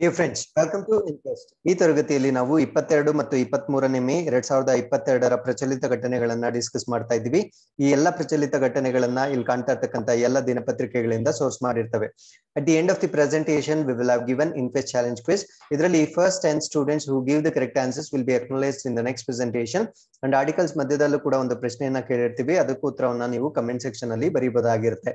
Dear friends welcome to interest ಈ ತರಗತಿಯಲ್ಲಿ ನಾವು ಇಪ್ಪತ್ತೆರಡು ಮತ್ತು ಇಪ್ಪತ್ತ್ ಮೂರನೇ ಮೇ ಎರಡ್ ಸಾವಿರದ ಇಪ್ಪತ್ತೆರಡರ ಪ್ರಚಲಿತ ಘಟನೆಗಳನ್ನ ಡಿಸ್ಕಸ್ ಮಾಡ್ತಾ ಇದ್ದೀವಿ ಈ ಎಲ್ಲಾ ಪ್ರಚಲಿತ ಘಟನೆಗಳನ್ನ ಇಲ್ಲಿ ಕಾಣ್ತಾ ಇರ್ತಕ್ಕಂಥ ಎಲ್ಲ ದಿನಪತ್ರಿಕೆಗಳಿಂದ ಸೋರ್ಸ್ ಮಾಡಿರ್ತವೆ at the end of the presentation we will have given inquest challenge quiz ಇದರಲ್ಲಿ first ten students who give the correct answers will be acknowledge in the next presentation and articles ಮಧ್ಯದಲ್ಲೂ ಕೂಡ ಒಂದು ಪ್ರಶ್ನೆಯನ್ನ ಕೇಳಿರ್ತೀವಿ ಅದಕ್ಕೂ ಉತ್ತರವನ್ನ ನೀವು comment section ಅಲ್ಲಿ ಬರೀಬಹುದಾಗಿರುತ್ತೆ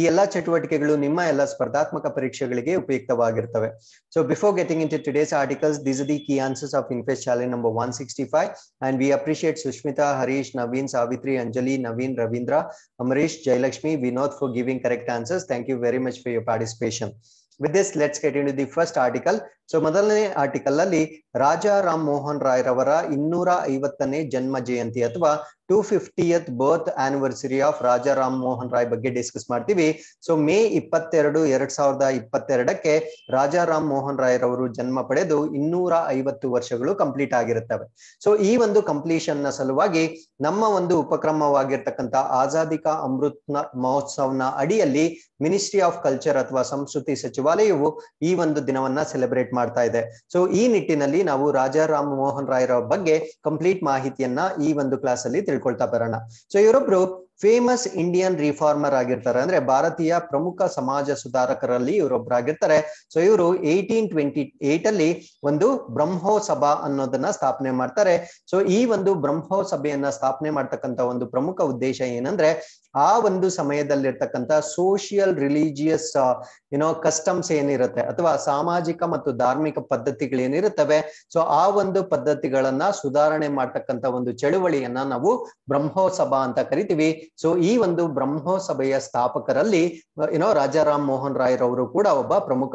ಈ ಎಲ್ಲಾ ಚಟುವಟಿಕೆಗಳು ನಿಮ್ಮ ಎಲ್ಲಾ ಸ್ಪರ್ಧಾತ್ಮಕ ಪರೀಕ್ಷೆಗಳಿಗೆ ಉಪಯುಕ್ತವಾಗಿರ್ತವೆ so So before getting into today's articles, these are the key answers of InFest challenge number 165. And we appreciate Sushmita, Harish, Naveen, Savitri, Anjali, Naveen, Ravindra, Amrish, Jailakshmi, Vinod for giving correct answers. Thank you very much for your participation. With this, let's get into the first article. So, ಮೊದಲನೇ article ಅಲ್ಲಿ Raja Ram Mohan Roy Ravara, Innura Ivatane, Janma Jayanti ಅಥವಾ two fiftieth birth anniversary of Raja Ram Mohan Roy ಬಗ್ಗೆ discuss ಮಾಡ್ತೀವಿ so May ಇಪ್ಪತ್ತೆರಡು ಎರಡ್ ಸಾವಿರದ ಇಪ್ಪತ್ತೆರಡಕ್ಕೆ ರಾಜಾ ರಾಮ್ ಮೋಹನ್ ರಾಯ್ ರವರು ಜನ್ಮ ಪಡೆದು ಇನ್ನೂರ ಐವತ್ತು ವರ್ಷಗಳು ಕಂಪ್ಲೀಟ್ ಆಗಿರುತ್ತವೆ ಸೊ ಈ ಒಂದು ಕಂಪ್ಲೀಷನ್ ನ ಸಲುವಾಗಿ ನಮ್ಮ ಒಂದು ಉಪಕ್ರಮವಾಗಿರ್ತಕ್ಕಂಥ ಕಾ ಅಮೃತ್ ಮಹೋತ್ಸವನ ಅಡಿಯಲ್ಲಿ ಮಿನಿಸ್ಟ್ರಿ ಆಫ್ ಕಲ್ಚರ್ ಅಥವಾ ಸಂಸ್ಕೃತಿ ಸಚಿವಾಲಯವು ಈ ಒಂದು ದಿನವನ್ನ ಸೆಲೆಬ್ರೇಟ್ ಮಾಡ್ತಾ ಇದೆ ಸೊ ಈ ನಿಟ್ಟಿನಲ್ಲಿ ನಾವು ರಾಜಾ ರಾಮ್ ಮೋಹನ್ ರಾಯ್ ಬಗ್ಗೆ ಕಂಪ್ಲೀಟ್ ಮಾಹಿತಿಯನ್ನ ಈ ಒಂದು ಕ್ಲಾಸ್ ಅಲ್ಲಿ ತಿಳ್ಕೊಳ್ತಾ ಬರೋಣ ಸೊ ಇವರೊಬ್ರು ಫೇಮಸ್ ಇಂಡಿಯನ್ ರಿಫಾರ್ಮರ್ ಆಗಿರ್ತಾರೆ ಅಂದ್ರೆ ಭಾರತೀಯ ಪ್ರಮುಖ ಸಮಾಜ ಸುಧಾರಕರಲ್ಲಿ ಇವರೊಬ್ಬರಾಗಿರ್ತಾರೆ ಸೊ ಇವರು ಏಯ್ಟೀನ್ ಟ್ವೆಂಟಿ ಏಟ್ ಅಲ್ಲಿ ಒಂದು ಬ್ರಹ್ಮೋ ಸಭಾ ಅನ್ನೋದನ್ನ ಸ್ಥಾಪನೆ ಮಾಡ್ತಾರೆ ಸೊ ಈ ಒಂದು ಬ್ರಹ್ಮೋ ಸಭೆಯನ್ನ ಸ್ಥಾಪನೆ ಮಾಡ್ತಕ್ಕಂತ ಒಂದು ಪ್ರಮುಖ ಉದ್ದೇಶ ಏನಂದ್ರೆ ಆ ಒಂದು ಸಮಯದಲ್ಲಿರ್ತಕ್ಕಂಥ ಸೋಷಿಯಲ್ ರಿಲಿಜಿಯಸ್ ಏನೋ ಕಸ್ಟಮ್ಸ್ ಏನಿರುತ್ತೆ ಅಥವಾ ಸಾಮಾಜಿಕ ಮತ್ತು ಧಾರ್ಮಿಕ ಪದ್ಧತಿಗಳು ಏನಿರುತ್ತವೆ ಸೊ ಆ ಒಂದು ಪದ್ಧತಿಗಳನ್ನ ಸುಧಾರಣೆ ಮಾಡ್ತಕ್ಕಂಥ ಒಂದು ಚಳುವಳಿಯನ್ನ ನಾವು ಬ್ರಹ್ಮೋತ್ಸಭ ಅಂತ ಕರಿತೀವಿ ಸೊ ಈ ಒಂದು ಬ್ರಹ್ಮೋತ್ಸಭೆಯ ಸ್ಥಾಪಕರಲ್ಲಿ ಏನೋ ರಾಜಾರಾಮ್ ಮೋಹನ್ ರಾಯ್ರವರು ಕೂಡ ಒಬ್ಬ ಪ್ರಮುಖ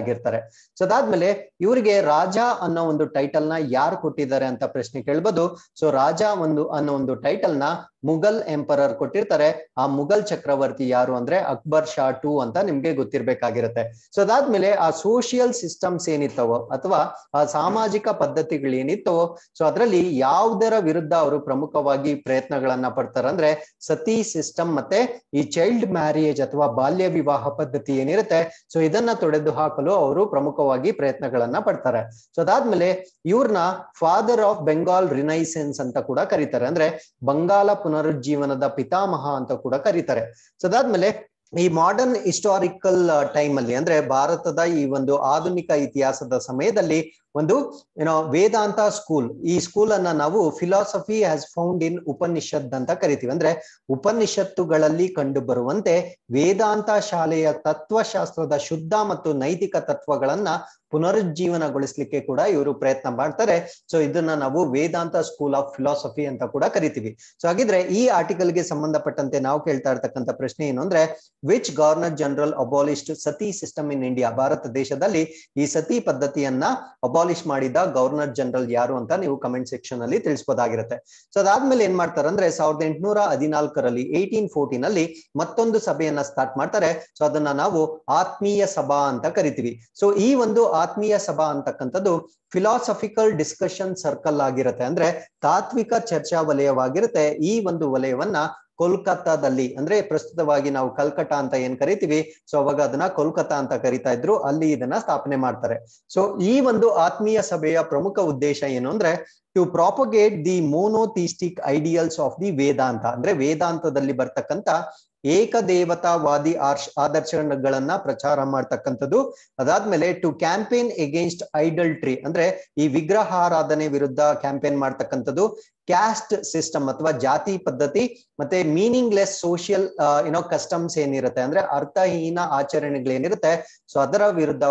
ಆಗಿರ್ತಾರೆ ಸೊ ಅದಾದ್ಮೇಲೆ ಇವರಿಗೆ ರಾಜ ಅನ್ನೋ ಒಂದು ಟೈಟಲ್ ನ ಯಾರು ಕೊಟ್ಟಿದ್ದಾರೆ ಅಂತ ಪ್ರಶ್ನೆ ಕೇಳ್ಬೋದು ಸೊ ರಾಜ ಒಂದು ಅನ್ನೋ ಒಂದು ಟೈಟಲ್ ನ ಮುಘಲ್ ಎಂಪರರ್ ಕೊಟ್ಟಿರ್ತಾರೆ ಆ ಮುಘಲ್ ಚಕ್ರವರ್ತಿ ಯಾರು ಅಂದ್ರೆ ಅಕ್ಬರ್ ಶಾ ಟೂ ಅಂತ ನಿಮ್ಗೆ ಗೊತ್ತಿರ್ಬೇಕಾಗಿರುತ್ತೆ ಸೊ ಅದಾದ್ಮೇಲೆ ಆ ಸೋಷಿಯಲ್ ಸಿಸ್ಟಮ್ಸ್ ಏನಿತ್ತವೋ ಅಥವಾ ಆ ಸಾಮಾಜಿಕ ಪದ್ಧತಿಗಳು ಏನಿತ್ತವೋ ಸೊ ಅದರಲ್ಲಿ ಯಾವುದರ ವಿರುದ್ಧ ಅವರು ಪ್ರಮುಖವಾಗಿ ಪ್ರಯತ್ನಗಳನ್ನ ಪಡ್ತಾರಂದ್ರೆ ಸತಿ ಸಿಸ್ಟಮ್ ಮತ್ತೆ ಈ ಚೈಲ್ಡ್ ಮ್ಯಾರೇಜ್ ಅಥವಾ ಬಾಲ್ಯ ವಿವಾಹ ಪದ್ಧತಿ ಏನಿರುತ್ತೆ ಸೊ ಇದನ್ನ ತೊಡೆದು ಹಾಕಲು ಅವರು ಪ್ರಮುಖವಾಗಿ ಪ್ರಯತ್ನಗಳನ್ನ ಪಡ್ತಾರೆ ಸೊ ಅದಾದ್ಮೇಲೆ ಇವ್ರನ್ನ ಫಾದರ್ ಆಫ್ ಬೆಂಗಾಲ್ ರಿನೈಸೆನ್ಸ್ ಅಂತ ಕೂಡ ಕರೀತಾರೆ ಅಂದ್ರೆ ಬಂಗಾಲ ಪುನರುಜ್ಜೀವನದ ಪಿತಾಮಹ ಅಂತ ಅಂತ ಕೂಡ ಕರೀತಾರೆ ಸೊ ಅದಾದ್ಮೇಲೆ ಈ ಮಾಡರ್ನ್ ಹಿಸ್ಟಾರಿಕಲ್ ಟೈಮ್ ಅಲ್ಲಿ ಅಂದ್ರೆ ಭಾರತದ ಈ ಒಂದು ಆಧುನಿಕ ಇತಿಹಾಸದ ಸಮಯದಲ್ಲಿ ಒಂದು ಏನೋ ವೇದಾಂತ ಸ್ಕೂಲ್ ಈ ಸ್ಕೂಲ್ ಅನ್ನ ನಾವು philosophy as found in Upanishad ಅಂತ ಕರಿತೀವಿ ಅಂದ್ರೆ ಉಪನಿಷತ್ತುಗಳಲ್ಲಿ ಕಂಡು ಬರುವಂತೆ ವೇದಾಂತ ಶಾಲೆಯ ತತ್ವಶಾಸ್ತ್ರದ ಶುದ್ಧ ಮತ್ತು ನೈತಿಕ ತತ್ವಗಳನ್ನ ಪುನರುಜ್ಜೀವನಗೊಳಿಸಲಿಕ್ಕೆ ಕೂಡ ಇವರು ಪ್ರಯತ್ನ ಮಾಡ್ತಾರೆ ಸೊ ಇದನ್ನ ನಾವು ವೇದಾಂತ ಸ್ಕೂಲ್ ಆಫ್ ಫಿಲಾಸಫಿ ಅಂತ ಕೂಡ ಕರಿತೀವಿ ಸೊ ಹಾಗಿದ್ರೆ ಈ ಆರ್ಟಿಕಲ್ ಗೆ ಸಂಬಂಧಪಟ್ಟಂತೆ ನಾವು ಕೇಳ್ತಾ ಇರ್ತಕ್ಕಂಥ ಪ್ರಶ್ನೆ ಏನು ಅಂದ್ರೆ ವಿಚ್ ಗವರ್ನರ್ ಜನರಲ್ ಅಬಾಲಿಸ್ಟ್ ಸತಿ ಸಿಸ್ಟಮ್ ಇನ್ ಇಂಡಿಯಾ ಭಾರತ ದೇಶದಲ್ಲಿ ಈ ಸತಿ ಪದ್ಧತಿಯನ್ನ ಅಪಾಲಿಶ್ ಮಾಡಿದ ಗವರ್ನರ್ ಜನರಲ್ ಯಾರು ಅಂತ ನೀವು ಕಮೆಂಟ್ ಸೆಕ್ಷನ್ ಅಲ್ಲಿ ತಿಳಿಸಬಹುದಾಗಿರುತ್ತೆ ಸೊ ಅದಾದ್ಮೇಲೆ ಏನ್ ಅಂದ್ರೆ ಸಾವಿರದ ಎಂಟುನೂರ ಹದಿನಾಲ್ಕರಲ್ಲಿ ಏಯ್ಟೀನ್ ಫೋರ್ಟೀನ್ ಅಲ್ಲಿ ಮತ್ತೊಂದು ಸಭೆಯನ್ನ ಸ್ಟಾರ್ಟ್ ಮಾಡ್ತಾರೆ ಸೊ ಅದನ್ನ ನಾವು ಆತ್ಮೀಯ ಸಭಾ ಅಂತ ಕರಿತೀವಿ ಸೊ ಈ ಒಂದು ಆತ್ಮೀಯ ಸಭಾ ಅಂತಕ್ಕಂಥದ್ದು ಫಿಲಾಸಫಿಕಲ್ ಡಿಸ್ಕಷನ್ ಸರ್ಕಲ್ ಆಗಿರುತ್ತೆ ಅಂದ್ರೆ ತಾತ್ವಿಕ ಚರ್ಚಾ ವಲಯವಾಗಿರುತ್ತೆ ಈ ಒಂದು ವಲಯವನ್ನ ಕೋಲ್ಕತ್ತಾದಲ್ಲಿ ಅಂದ್ರೆ ಪ್ರಸ್ತುತವಾಗಿ ನಾವು ಕಲ್ಕತಾ ಅಂತ ಏನ್ ಕರಿತೀವಿ ಸೊ ಅವಾಗ ಅದನ್ನ ಕೋಲ್ಕತ್ತಾ ಅಂತ ಕರಿತಾ ಇದ್ರು ಅಲ್ಲಿ ಇದನ್ನ ಸ್ಥಾಪನೆ ಮಾಡ್ತಾರೆ ಸೊ ಈ ಒಂದು ಆತ್ಮೀಯ ಸಭೆಯ ಪ್ರಮುಖ ಉದ್ದೇಶ ಏನು ಅಂದ್ರೆ to propagate the monotheistic ideals of the Vedanta ಅಂದ್ರೆ ವೇದಾಂತದಲ್ಲಿ ಬರ್ತಕ್ಕಂತ ಏಕದೇವತಾವಾದಿ ಆರ್ಶ್ ಆದರ್ಶಗಳನ್ನ ಪ್ರಚಾರ ಮಾಡ್ತಕ್ಕಂಥದ್ದು ಅದಾದ್ಮೇಲೆ ಟು ಕ್ಯಾಂಪೇನ್ ಎಗೇನ್ಸ್ಟ್ ಐಡಲ್ಟ್ರಿ ಅಂದ್ರೆ ಈ ವಿಗ್ರಹಾರಾಧನೆ ವಿರುದ್ಧ ಕ್ಯಾಂಪೇನ್ ಮಾಡ್ತಕ್ಕಂಥದ್ದು ಕ್ಯಾಸ್ಟ್ ಸಿಸ್ಟಮ್ ಅಥವಾ ಜಾತಿ ಪದ್ಧತಿ ಮತ್ತೆ ಮೀನಿಂಗ್ ಲೆಸ್ ಸೋಷಿಯಲ್ ಏನೋ ಕಸ್ಟಮ್ಸ್ ಏನಿರುತ್ತೆ ಅಂದ್ರೆ ಅರ್ಥಹೀನ ಆಚರಣೆಗಳೇನಿರುತ್ತೆ ಸೊ ಅದರ ವಿರುದ್ಧ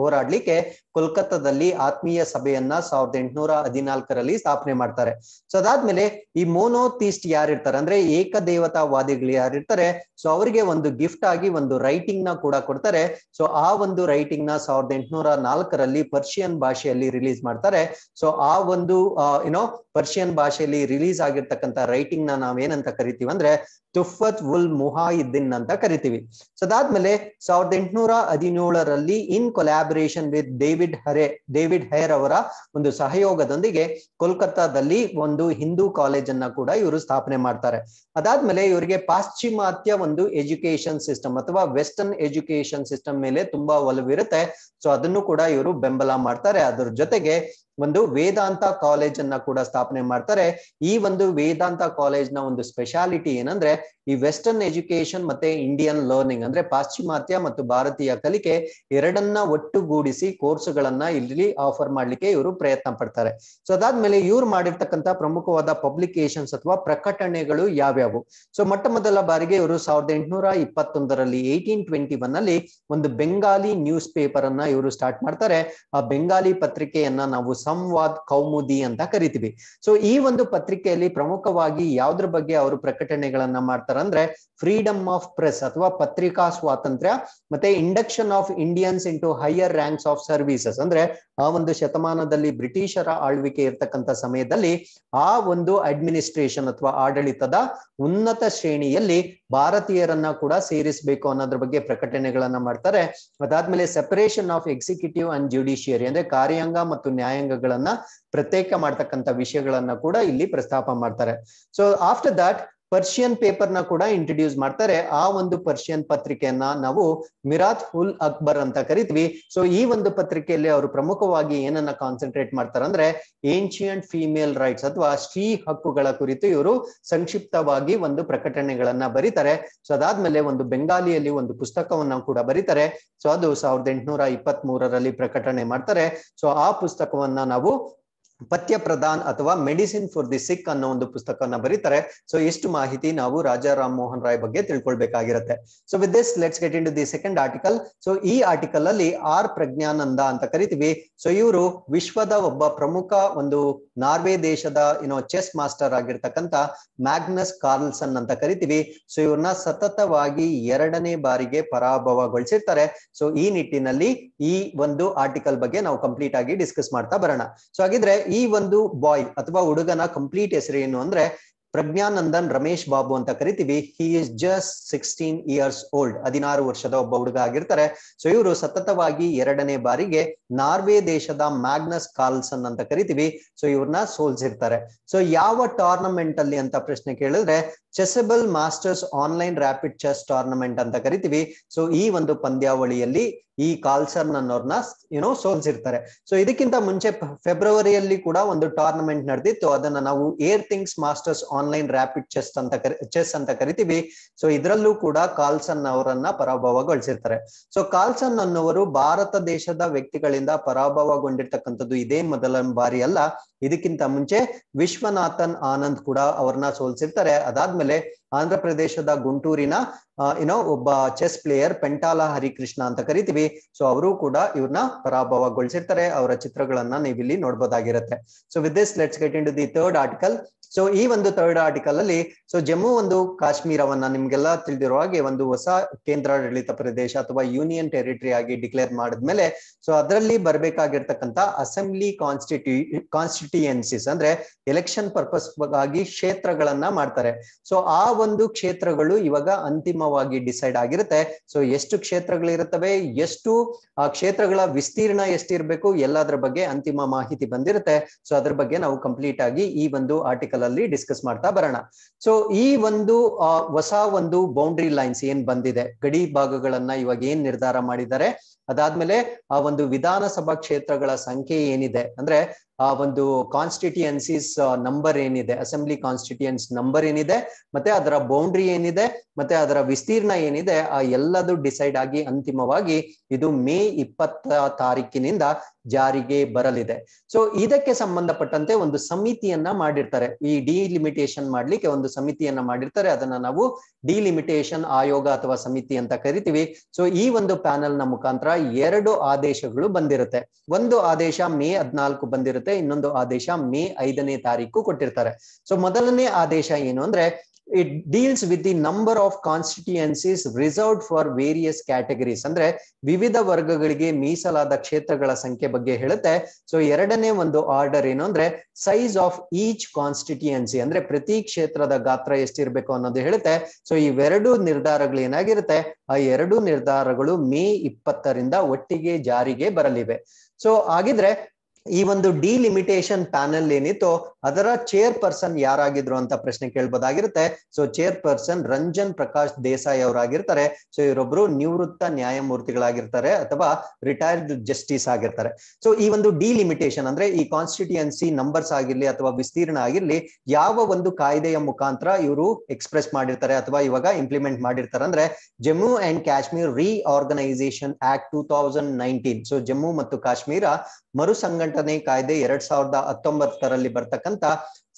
ಹೋರಾಡ್ಲಿಕ್ಕೆ ಕೋಲ್ಕತ್ತಾದಲ್ಲಿ ಆತ್ಮೀಯ ಸಭೆಯನ್ನ ಸಾವಿರದ ಎಂಟುನೂರ ಹದಿನಾಲ್ಕರಲ್ಲಿ ಸ್ಥಾಪನೆ ಮಾಡ್ತಾರೆ ಸೊ ಅದಾದ್ಮೇಲೆ ಈ ಯಾರು ಯಾರಿರ್ತಾರೆ ಅಂದ್ರೆ ಏಕದೇವತಾವಾದಿಗಳು ಯಾರಿರ್ತಾರೆ ಸೊ ಅವರಿಗೆ ಒಂದು ಗಿಫ್ಟ್ ಆಗಿ ಒಂದು ರೈಟಿಂಗ್ ನ ಕೂಡ ಕೊಡ್ತಾರೆ ಸೊ ಆ ಒಂದು ರೈಟಿಂಗ್ ನ ಸಾವಿರದ ಎಂಟುನೂರ ನಾಲ್ಕರಲ್ಲಿ ಪರ್ಷಿಯನ್ ಭಾಷೆಯಲ್ಲಿ ರಿಲೀಸ್ ಮಾಡ್ತಾರೆ ಸೊ ಆ ಒಂದು ಏನೋ ಪರ್ಷಿಯನ್ ಭಾಷೆ ಭಾಷೆಯಲ್ಲಿ ರಿಲೀಸ್ ಆಗಿರ್ತಕ್ಕಂಥ ರೈಟಿಂಗ್ ನ ನಾವೇನಂತ ಕರಿತೀವಿ ಅಂದ್ರೆ ತುಫತ್ ಉಲ್ ಮುಹಾಯಿದ್ದೀನ್ ಅಂತ ಕರಿತೀವಿ ಅದಾದ್ಮೇಲೆ ಸಾವಿರದ ಎಂಟುನೂರ ಹದಿನೇಳರಲ್ಲಿ in collaboration with David Hare David Hare ಅವರ ಒಂದು ಸಹಯೋಗದೊಂದಿಗೆ ಕೋಲ್ಕತ್ತಾದಲ್ಲಿ ಒಂದು ಹಿಂದೂ ಕಾಲೇಜ್ ಅನ್ನ ಕೂಡ ಇವರು ಸ್ಥಾಪನೆ ಮಾಡ್ತಾರೆ ಅದಾದ್ಮೇಲೆ ಇವರಿಗೆ ಪಾಶ್ಚಿಮಾತ್ಯ ಒಂದು ಎಜುಕೇಶನ್ ಸಿಸ್ಟಮ್ ಅಥವಾ ವೆಸ್ಟರ್ನ್ ಎಜುಕೇಶನ್ ಸಿಸ್ಟಮ್ ಮೇಲೆ ತುಂಬಾ ಒಲವಿರುತ್ತೆ ಸೊ ಅದನ್ನು ಕೂಡ ಇವರು ಬೆಂಬಲ ಮಾಡ್ತಾರೆ ಅದ್ರ ಜೊತೆಗೆ ಒಂದು ವೇದಾಂತ ಕಾಲೇಜ್ ಅನ್ನ ಕೂಡ ಸ್ಥಾಪನೆ ಮಾಡ್ತಾರೆ ಈ ಒಂದು ವೇದಾಂತ ಕಾಲೇಜ್ ನ ಒಂದು ಸ್ಪೆಷಾಲಿಟಿ ಏನಂದ್ರೆ ಈ ವೆಸ್ಟರ್ನ್ ಎಜುಕೇಶನ್ ಮತ್ತೆ ಇಂಡಿಯನ್ ಲರ್ನಿಂಗ್ ಅಂದ್ರೆ ಪಾಶ್ಚಿಮಾತ್ಯ ಮತ್ತು ಭಾರತೀಯ ಕಲಿಕೆ ಎರಡನ್ನ ಒಟ್ಟುಗೂಡಿಸಿ ಕೋರ್ಸ್ಗಳನ್ನ ಇಲ್ಲಿ ಆಫರ್ ಮಾಡ್ಲಿಕ್ಕೆ ಇವರು ಪ್ರಯತ್ನ ಪಡ್ತಾರೆ ಸೊ ಅದಾದ್ಮೇಲೆ ಇವ್ರು ಮಾಡಿರ್ತಕ್ಕಂಥ ಪ್ರಮುಖವಾದ ಪಬ್ಲಿಕೇಶನ್ಸ್ ಅಥವಾ ಪ್ರಕಟಣೆಗಳು ಯಾವ್ಯಾವು ಸೊ ಮೊಟ್ಟ ಮೊದಲ ಬಾರಿಗೆ ಇವರು ಸಾವಿರದ ಎಂಟುನೂರ ಇಪ್ಪತ್ತೊಂದರಲ್ಲಿ ಏಯ್ಟೀನ್ ಟ್ವೆಂಟಿ ಒನ್ ಅಲ್ಲಿ ಒಂದು ಬೆಂಗಾಲಿ ನ್ಯೂಸ್ ಪೇಪರ್ ಅನ್ನ ಇವರು ಸ್ಟಾರ್ಟ್ ಮಾಡ್ತಾರೆ ಆ ಬೆಂಗಾಲಿ ಪತ್ರಿಕೆಯನ್ನ ನಾವು ಸಂವಾದ್ ಕೌಮುದಿ ಅಂತ ಕರಿತೀವಿ ಸೊ ಈ ಒಂದು ಪತ್ರಿಕೆಯಲ್ಲಿ ಪ್ರಮುಖವಾಗಿ ಯಾವ್ದ್ರ ಬಗ್ಗೆ ಅವರು ಪ್ರಕಟಣೆಗಳನ್ನ ಮಾಡ್ತಾರೆ ಅಂದ್ರೆ ಫ್ರೀಡಮ್ ಆಫ್ ಪ್ರೆಸ್ ಅಥವಾ ಪತ್ರಿಕಾ ಸ್ವಾತಂತ್ರ್ಯ ಮತ್ತೆ induction of Indians into higher ranks of services ಅಂದ್ರೆ ಆ ಒಂದು ಶತಮಾನದಲ್ಲಿ ಬ್ರಿಟಿಷರ ಆಳ್ವಿಕೆ ಇರ್ತಕ್ಕಂಥ ಸಮಯದಲ್ಲಿ ಆ ಒಂದು ಅಡ್ಮಿನಿಸ್ಟ್ರೇಷನ್ ಅಥವಾ ಆಡಳಿತದ ಉನ್ನತ ಶ್ರೇಣಿಯಲ್ಲಿ ಭಾರತೀಯರನ್ನ ಕೂಡ ಸೇರಿಸಬೇಕು ಅನ್ನೋದ್ರ ಬಗ್ಗೆ ಪ್ರಕಟಣೆಗಳನ್ನ ಮಾಡ್ತಾರೆ ಅದಾದ್ಮೇಲೆ separation of executive and judiciary ಅಂದ್ರೆ ಕಾರ್ಯಾಂಗ ಮತ್ತು ನ್ಯಾಯಾಂಗಗಳನ್ನ ಪ್ರತ್ಯೇಕ ಮಾಡ್ತಕ್ಕಂಥ ವಿಷಯಗಳನ್ನ ಕೂಡ ಇಲ್ಲಿ ಪ್ರಸ್ತಾಪ ಮಾಡ್ತಾರೆ ಸೊ ಆಫ್ಟರ್ ದಟ್ ಪರ್ಷಿಯನ್ ಪೇಪರ್ನ ಕೂಡ ಇಂಟ್ರೊಡ್ಯೂಸ್ ಮಾಡ್ತಾರೆ ಆ ಒಂದು ಪರ್ಷಿಯನ್ ಪತ್ರಿಕೆಯನ್ನ ನಾವು ಮಿರಾತ್ ಹುಲ್ ಅಕ್ಬರ್ ಅಂತ ಕರಿತೀವಿ ಸೊ ಈ ಒಂದು ಪತ್ರಿಕೆಯಲ್ಲಿ ಅವರು ಪ್ರಮುಖವಾಗಿ ಏನನ್ನ ಕಾನ್ಸಂಟ್ರೇಟ್ ಅಂದ್ರೆ ಏನ್ಷಿಯಂಟ್ ಫೀಮೇಲ್ ರೈಟ್ಸ್ ಅಥವಾ ಸ್ತ್ರೀ ಹಕ್ಕುಗಳ ಕುರಿತು ಇವರು ಸಂಕ್ಷಿಪ್ತವಾಗಿ ಒಂದು ಪ್ರಕಟಣೆಗಳನ್ನ ಬರೀತಾರೆ ಸೊ ಅದಾದ್ಮೇಲೆ ಒಂದು ಬೆಂಗಾಲಿಯಲ್ಲಿ ಒಂದು ಪುಸ್ತಕವನ್ನ ಕೂಡ ಬರೀತಾರೆ ಸೊ ಅದು ಸಾವಿರದ ಎಂಟುನೂರ ಇಪ್ಪತ್ತ್ ಮೂರರಲ್ಲಿ ಪ್ರಕಟಣೆ ಮಾಡ್ತಾರೆ ಸೊ ಆ ಪುಸ್ತಕವನ್ನ ನಾವು ಪಥ್ಯ ಪ್ರಧಾನ್ ಅಥವಾ ಮೆಡಿಸಿನ್ ಫಾರ್ ದಿ ಸಿಕ್ ಅನ್ನೋ ಒಂದು ಪುಸ್ತಕವನ್ನ ಬರೀತಾರೆ ಸೊ ಇಷ್ಟು ಮಾಹಿತಿ ನಾವು ರಾಜಾ ರಾಮ್ ಮೋಹನ್ ರಾಯ್ ಬಗ್ಗೆ ತಿಳ್ಕೊಳ್ಬೇಕಾಗಿರುತ್ತೆ so with this let's get in to the second article so ಈ ಆರ್ಟಿಕಲ್ ಅಲ್ಲಿ ಆರ್ ಪ್ರಜ್ಞಾನಂದ ಅಂತ ಕರಿತೀವಿ ಸೊ ಇವರು ವಿಶ್ವದ ಒಬ್ಬ ಪ್ರಮುಖ ಒಂದು ನಾರ್ವೆ ದೇಶದ ಏನೋ ಚೆಸ್ ಮಾಸ್ಟರ್ ಆಗಿರ್ತಕ್ಕಂತ ಮ್ಯಾಗ್ನಸ್ ಕಾರ್ಲ್ಸನ್ ಅಂತ ಕರಿತೀವಿ ಸೊ ಇವ್ರನ್ನ ಸತತವಾಗಿ ಎರಡನೇ ಬಾರಿಗೆ ಪರಾಭವಗೊಳಿಸಿರ್ತಾರೆ ಸೊ ಈ ನಿಟ್ಟಿನಲ್ಲಿ ಈ ಒಂದು ಆರ್ಟಿಕಲ್ ಬಗ್ಗೆ ನಾವು ಕಂಪ್ಲೀಟ್ ಆಗಿ ಡಿಸ್ಕಸ್ ಮಾಡ್ತಾ ಬರೋಣ ಸೊ ಹಾಗಿದ್ರೆ ಈ ಒಂದು ಬಾಯ್ ಅಥವಾ ಹುಡುಗನ ಕಂಪ್ಲೀಟ್ ಹೆಸರು ಏನು ಅಂದ್ರೆ ಪ್ರಜ್ಞಾನಂದನ್ ರಮೇಶ್ ಬಾಬು ಅಂತ ಕರಿತೀವಿ he is just sixteen years old ಹದಿನಾರು ವರ್ಷದ ಒಬ್ಬ ಹುಡುಗ ಆಗಿರ್ತಾರೆ ಸೊ ಇವರು ಸತತವಾಗಿ ಎರಡನೇ ಬಾರಿಗೆ ನಾರ್ವೆ ದೇಶದ ಮ್ಯಾಗ್ನಸ್ ಕಾರ್ಲ್ಸನ್ ಅಂತ ಕರಿತೀವಿ ಸೊ ಇವ್ರನ್ನ ಸೋಲ್ಸಿರ್ತಾರೆ ಸೊ ಯಾವ ಟೂರ್ನಮೆಂಟ್ ಅಲ್ಲಿ ಅಂತ ಪ್ರಶ್ನೆ ಕೇಳಿದ್ರೆ Chessable masters online rapid chess tournament ಅಂತ ಕರಿತೀವಿ ಸೊ ಈ ಒಂದು ಪಂದ್ಯಾವಳಿಯಲ್ಲಿ ಈ ಕಾಲ್ಸರ್ನ್ ಅನ್ನೋರ್ನ ಏನೋ ಸೋಲ್ಸಿರ್ತಾರೆ ಸೊ ಇದಕ್ಕಿಂತ ಮುಂಚೆ ಫೆಬ್ರವರಿಯಲ್ಲಿ ಕೂಡ ಒಂದು ಟೂರ್ನಮೆಂಟ್ ನಡೆದಿತ್ತು ಅದನ್ನ ನಾವು Airthings masters online rapid chess ಅಂತ ಚೆಸ್ ಅಂತ ಕರಿತೀವಿ ಸೊ ಇದರಲ್ಲೂ ಕೂಡ ಕಾಲ್ಸನ್ ಅವರನ್ನ ಪರಾಭವಗೊಳಿಸಿರ್ತಾರೆ ಸೊ ಕಾಲ್ಸನ್ ಅನ್ನೋರು ಭಾರತ ದೇಶದ ವ್ಯಕ್ತಿಗಳಿಂದ ಪರಾಭವಗೊಂಡಿರ್ತಕ್ಕಂಥದ್ದು ಇದೇ ಮೊದಲ ಬಾರಿ ಅಲ್ಲ ಇದಕ್ಕಿಂತ ಮುಂಚೆ ವಿಶ್ವನಾಥನ್ ಆನಂದ್ ಕೂಡ ಅವ್ರನ್ನ ಸೋಲ್ಸಿರ್ತಾರೆ ಅದಾದ್ಮೇಲೆ ಆಮೇಲೆ ಆಂಧ್ರ ಪ್ರದೇಶದ ಗುಂಟೂರಿನ ಏನೋ ಒಬ್ಬ ಚೆಸ್ ಪ್ಲೇಯರ್ ಪೆಂಟಾಲ ಹರಿಕೃಷ್ಣ ಅಂತ ಕರಿತೀವಿ ಸೊ ಅವರು ಕೂಡ ಇವ್ರನ್ನ ಪರಾಭವಗೊಳಿಸಿರ್ತಾರೆ ಅವರ ಚಿತ್ರಗಳನ್ನ ನೀವಿಲ್ಲಿ ನೋಡ್ಬೋದಾಗಿರುತ್ತೆ so with this let's get in to the third article so ಈ ಒಂದು ಥರ್ಡ್ ಆರ್ಟಿಕಲ್ ಅಲ್ಲಿ ಸೊ ಜಮ್ಮು ಒಂದು ಕಾಶ್ಮೀರವನ್ನ ನಿಮ್ಗೆಲ್ಲ ತಿಳಿದಿರುವ ಹಾಗೆ ಒಂದು ಹೊಸ ಕೇಂದ್ರಾಡಳಿತ ಪ್ರದೇಶ ಅಥವಾ ಯೂನಿಯನ್ ಟೆರಿಟರಿ ಆಗಿ ಡಿಕ್ಲೇರ್ ಮಾಡಿದ್ಮೇಲೆ ಸೊ ಅದರಲ್ಲಿ ಬರಬೇಕಾಗಿರ್ತಕ್ಕಂಥ ಅಸೆಂಬ್ಲಿ ಕಾನ್ಸ್ಟಿಟ್ಯೂ ಕಾನ್ಸ್ಟಿಟ್ಯೂಯನ್ಸಿಸ್ ಅಂದ್ರೆ ಎಲೆಕ್ಷನ್ ಪರ್ಪಸ್ ಆಗಿ ಕ್ಷೇತ್ರಗಳನ್ನ ಮಾಡ್ತಾರೆ ಸೊ ಆ ಒಂದು ಕ್ಷೇತ್ರಗಳು ಇವಾಗ ಅಂತಿಮವಾಗಿ ಡಿಸೈಡ್ ಆಗಿರುತ್ತೆ ಸೊ ಎಷ್ಟು ಕ್ಷೇತ್ರಗಳಿರುತ್ತವೆ ಎಷ್ಟು ಆ ಕ್ಷೇತ್ರಗಳ ವಿಸ್ತೀರ್ಣ ಎಷ್ಟಿರ್ಬೇಕು ಎಲ್ಲದರ ಬಗ್ಗೆ ಅಂತಿಮ ಮಾಹಿತಿ ಬಂದಿರುತ್ತೆ ಸೊ ಅದ್ರ ಬಗ್ಗೆ ನಾವು ಕಂಪ್ಲೀಟ್ ಆಗಿ ಈ ಒಂದು ಆರ್ಟಿಕಲ್ ಅಲ್ಲಿ ಡಿಸ್ಕಸ್ ಮಾಡ್ತಾ ಬರೋಣ ಸೊ ಈ ಒಂದು ಹೊಸ ಒಂದು ಬೌಂಡ್ರಿ ಲೈನ್ಸ್ ಏನ್ ಬಂದಿದೆ ಗಡಿ ಭಾಗಗಳನ್ನ ಇವಾಗ ಏನ್ ನಿರ್ಧಾರ ಮಾಡಿದ್ದಾರೆ ಅದಾದ್ಮೇಲೆ ಆ ಒಂದು ವಿಧಾನಸಭಾ ಕ್ಷೇತ್ರಗಳ ಸಂಖ್ಯೆ ಏನಿದೆ ಅಂದ್ರೆ ಆ ಒಂದು ಕಾನ್ಸ್ಟಿಟ್ಯೂಯನ್ಸೀಸ್ ನಂಬರ್ ಏನಿದೆ ಅಸೆಂಬ್ಲಿ ಕಾನ್ಸ್ಟಿಟ್ಯೂಯನ್ಸ್ ನಂಬರ್ ಏನಿದೆ ಮತ್ತೆ ಅದರ ಬೌಂಡ್ರಿ ಏನಿದೆ ಮತ್ತೆ ಅದರ ವಿಸ್ತೀರ್ಣ ಏನಿದೆ ಆ ಎಲ್ಲದು ಡಿಸೈಡ್ ಆಗಿ ಅಂತಿಮವಾಗಿ ಇದು ಮೇ ಇಪ್ಪತ್ತ ತಾರೀಕಿನಿಂದ ಜಾರಿಗೆ ಬರಲಿದೆ ಸೊ ಇದಕ್ಕೆ ಸಂಬಂಧಪಟ್ಟಂತೆ ಒಂದು ಸಮಿತಿಯನ್ನ ಮಾಡಿರ್ತಾರೆ ಈ ಡಿಲಿಮಿಟೇಷನ್ ಮಾಡ್ಲಿಕ್ಕೆ ಒಂದು ಸಮಿತಿಯನ್ನ ಮಾಡಿರ್ತಾರೆ ಅದನ್ನ ನಾವು ಡಿಲಿಮಿಟೇಷನ್ ಆಯೋಗ ಅಥವಾ ಸಮಿತಿ ಅಂತ ಕರಿತೀವಿ ಸೊ ಈ ಒಂದು ನ ಮುಖಾಂತರ ಎರಡು ಆದೇಶಗಳು ಬಂದಿರುತ್ತೆ ಒಂದು ಆದೇಶ ಮೇ ಹದ್ನಾಲ್ಕು ಬಂದಿರುತ್ತೆ ಇನ್ನೊಂದು ಆದೇಶ ಮೇ ಐದನೇ ತಾರೀಕು ಕೊಟ್ಟಿರ್ತಾರೆ ಸೊ ಮೊದಲನೇ ಆದೇಶ ಏನು ಅಂದ್ರೆ it deals with the number of constituencies reserve for various categories ಅಂದ್ರೆ ವಿವಿಧ ವರ್ಗಗಳಿಗೆ ಮೀಸಲಾದ ಕ್ಷೇತ್ರಗಳ ಸಂಖ್ಯೆ ಬಗ್ಗೆ ಹೇಳುತ್ತೆ ಸೊ ಎರಡನೇ ಒಂದು ಆರ್ಡರ್ ಏನು ಅಂದ್ರೆ ಸೈಜ್ ಆಫ್ ಈಚ್ ಕಾನ್ಸ್ಟಿಟ್ಯೂಯನ್ಸಿ ಅಂದ್ರೆ ಪ್ರತಿ ಕ್ಷೇತ್ರದ ಗಾತ್ರ ಎಷ್ಟಿರ್ಬೇಕು ಅನ್ನೋದು ಹೇಳುತ್ತೆ ಸೊ ಇವೆರಡು ನಿರ್ಧಾರಗಳು ಏನಾಗಿರುತ್ತೆ ಆ ಎರಡು ನಿರ್ಧಾರಗಳು ಮೇ ಇಪ್ಪತ್ತರಿಂದ ಒಟ್ಟಿಗೆ ಜಾರಿಗೆ ಬರಲಿವೆ ಸೊ ಹಾಗಿದ್ರೆ ಈ ಒಂದು ಡಿಲಿಮಿಟೇಷನ್ ಪ್ಯಾನೆಲ್ ಏನಿತ್ತು ಅದರ ಚೇರ್ ಪರ್ಸನ್ ಯಾರಾಗಿದ್ರು ಅಂತ ಪ್ರಶ್ನೆ ಕೇಳ್ಬೋದಾಗಿರುತ್ತೆ so chairperson Ranjan Prakash Desai ಅವರಾಗಿರ್ತಾರೆ ಸೊ ಇವರೊಬ್ರು ನಿವೃತ್ತ ನ್ಯಾಯಮೂರ್ತಿಗಳಾಗಿರ್ತಾರೆ ಅಥವಾ ರಿಟೈರ್ಡ್ ಜಸ್ಟಿಸ್ ಆಗಿರ್ತಾರೆ ಸೊ ಈ ಒಂದು ಡಿಲಿಮಿಟೇಷನ್ ಅಂದ್ರೆ ಈ ಕಾನ್ಸ್ಟಿಟ್ಯೂಯನ್ಸಿ ನಂಬರ್ಸ್ ಆಗಿರ್ಲಿ ಅಥವಾ ವಿಸ್ತೀರ್ಣ ಆಗಿರ್ಲಿ ಯಾವ ಒಂದು ಕಾಯ್ದೆಯ ಮುಖಾಂತರ ಇವರು ಎಕ್ಸ್ಪ್ರೆಸ್ ಮಾಡಿರ್ತಾರೆ ಅಥವಾ ಇವಾಗ ಇಂಪ್ಲಿಮೆಂಟ್ ಮಾಡಿರ್ತಾರೆ ಅಂದ್ರೆ Jammu and Kashmir reorganisation act two thousand nineteen so Jammu ಮತ್ತು ಕಾಶ್ಮೀರ ಮರುಸಂಘಟನೆ ಕಾಯ್ದೆ ಎರಡ್ ಸಾವಿರದ ಹತ್ತೊಂಬತ್ತರಲ್ಲಿ ಬರ್ತಕ್ಕಂಥ ಅಂತ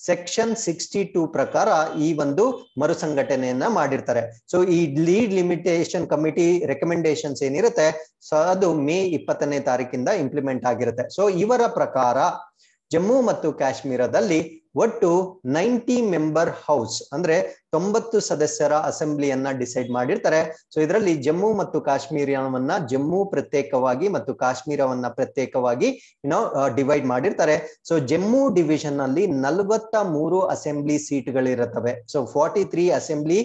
ಸೆಕ್ಷನ್ ಸಿಕ್ಸ್ಟಿ ಟೂ ಪ್ರಕಾರ ಈ ಒಂದು ಮರುಸಂಘಟನೆಯನ್ನ ಮಾಡಿರ್ತಾರೆ ಸೊ ಈ ಲೀಡ್ ಲಿಮಿಟೇಷನ್ ಕಮಿಟಿ ರೆಕಮೆಂಡೇಶನ್ಸ್ ಏನಿರುತ್ತೆ ಸೊ ಅದು ಮೇ ಇಪ್ಪತ್ತನೇ ತಾರೀಕಿಂದ ಇಂಪ್ಲಿಮೆಂಟ್ ಆಗಿರುತ್ತೆ ಸೊ ಇವರ ಪ್ರಕಾರ ಜಮ್ಮು ಮತ್ತು ಕಾಶ್ಮೀರದಲ್ಲಿ ಒಟ್ಟು ನೈಂಟಿ ಮೆಂಬರ್ ಹೌಸ್ ಅಂದ್ರೆ ತೊಂಬತ್ತು ಸದಸ್ಯರ ಅಸೆಂಬ್ಲಿಯನ್ನ ಡಿಸೈಡ್ ಮಾಡಿರ್ತಾರೆ ಸೊ ಇದರಲ್ಲಿ ಜಮ್ಮು ಮತ್ತು ಕಾಶ್ಮೀರವನ್ನ ಜಮ್ಮು ಪ್ರತ್ಯೇಕವಾಗಿ ಮತ್ತು ಕಾಶ್ಮೀರವನ್ನ ಪ್ರತ್ಯೇಕವಾಗಿ ಏನೋ ಡಿವೈಡ್ ಮಾಡಿರ್ತಾರೆ ಸೊ ಜಮ್ಮು ಡಿವಿಷನ್ ಅಲ್ಲಿ ನಲ್ವತ್ತ ಮೂರು ಅಸೆಂಬ್ಲಿ ಸೀಟ್ಗಳಿರುತ್ತವೆ ಸೊ ಫಾರ್ಟಿ ತ್ರೀ ಅಸೆಂಬ್ಲಿ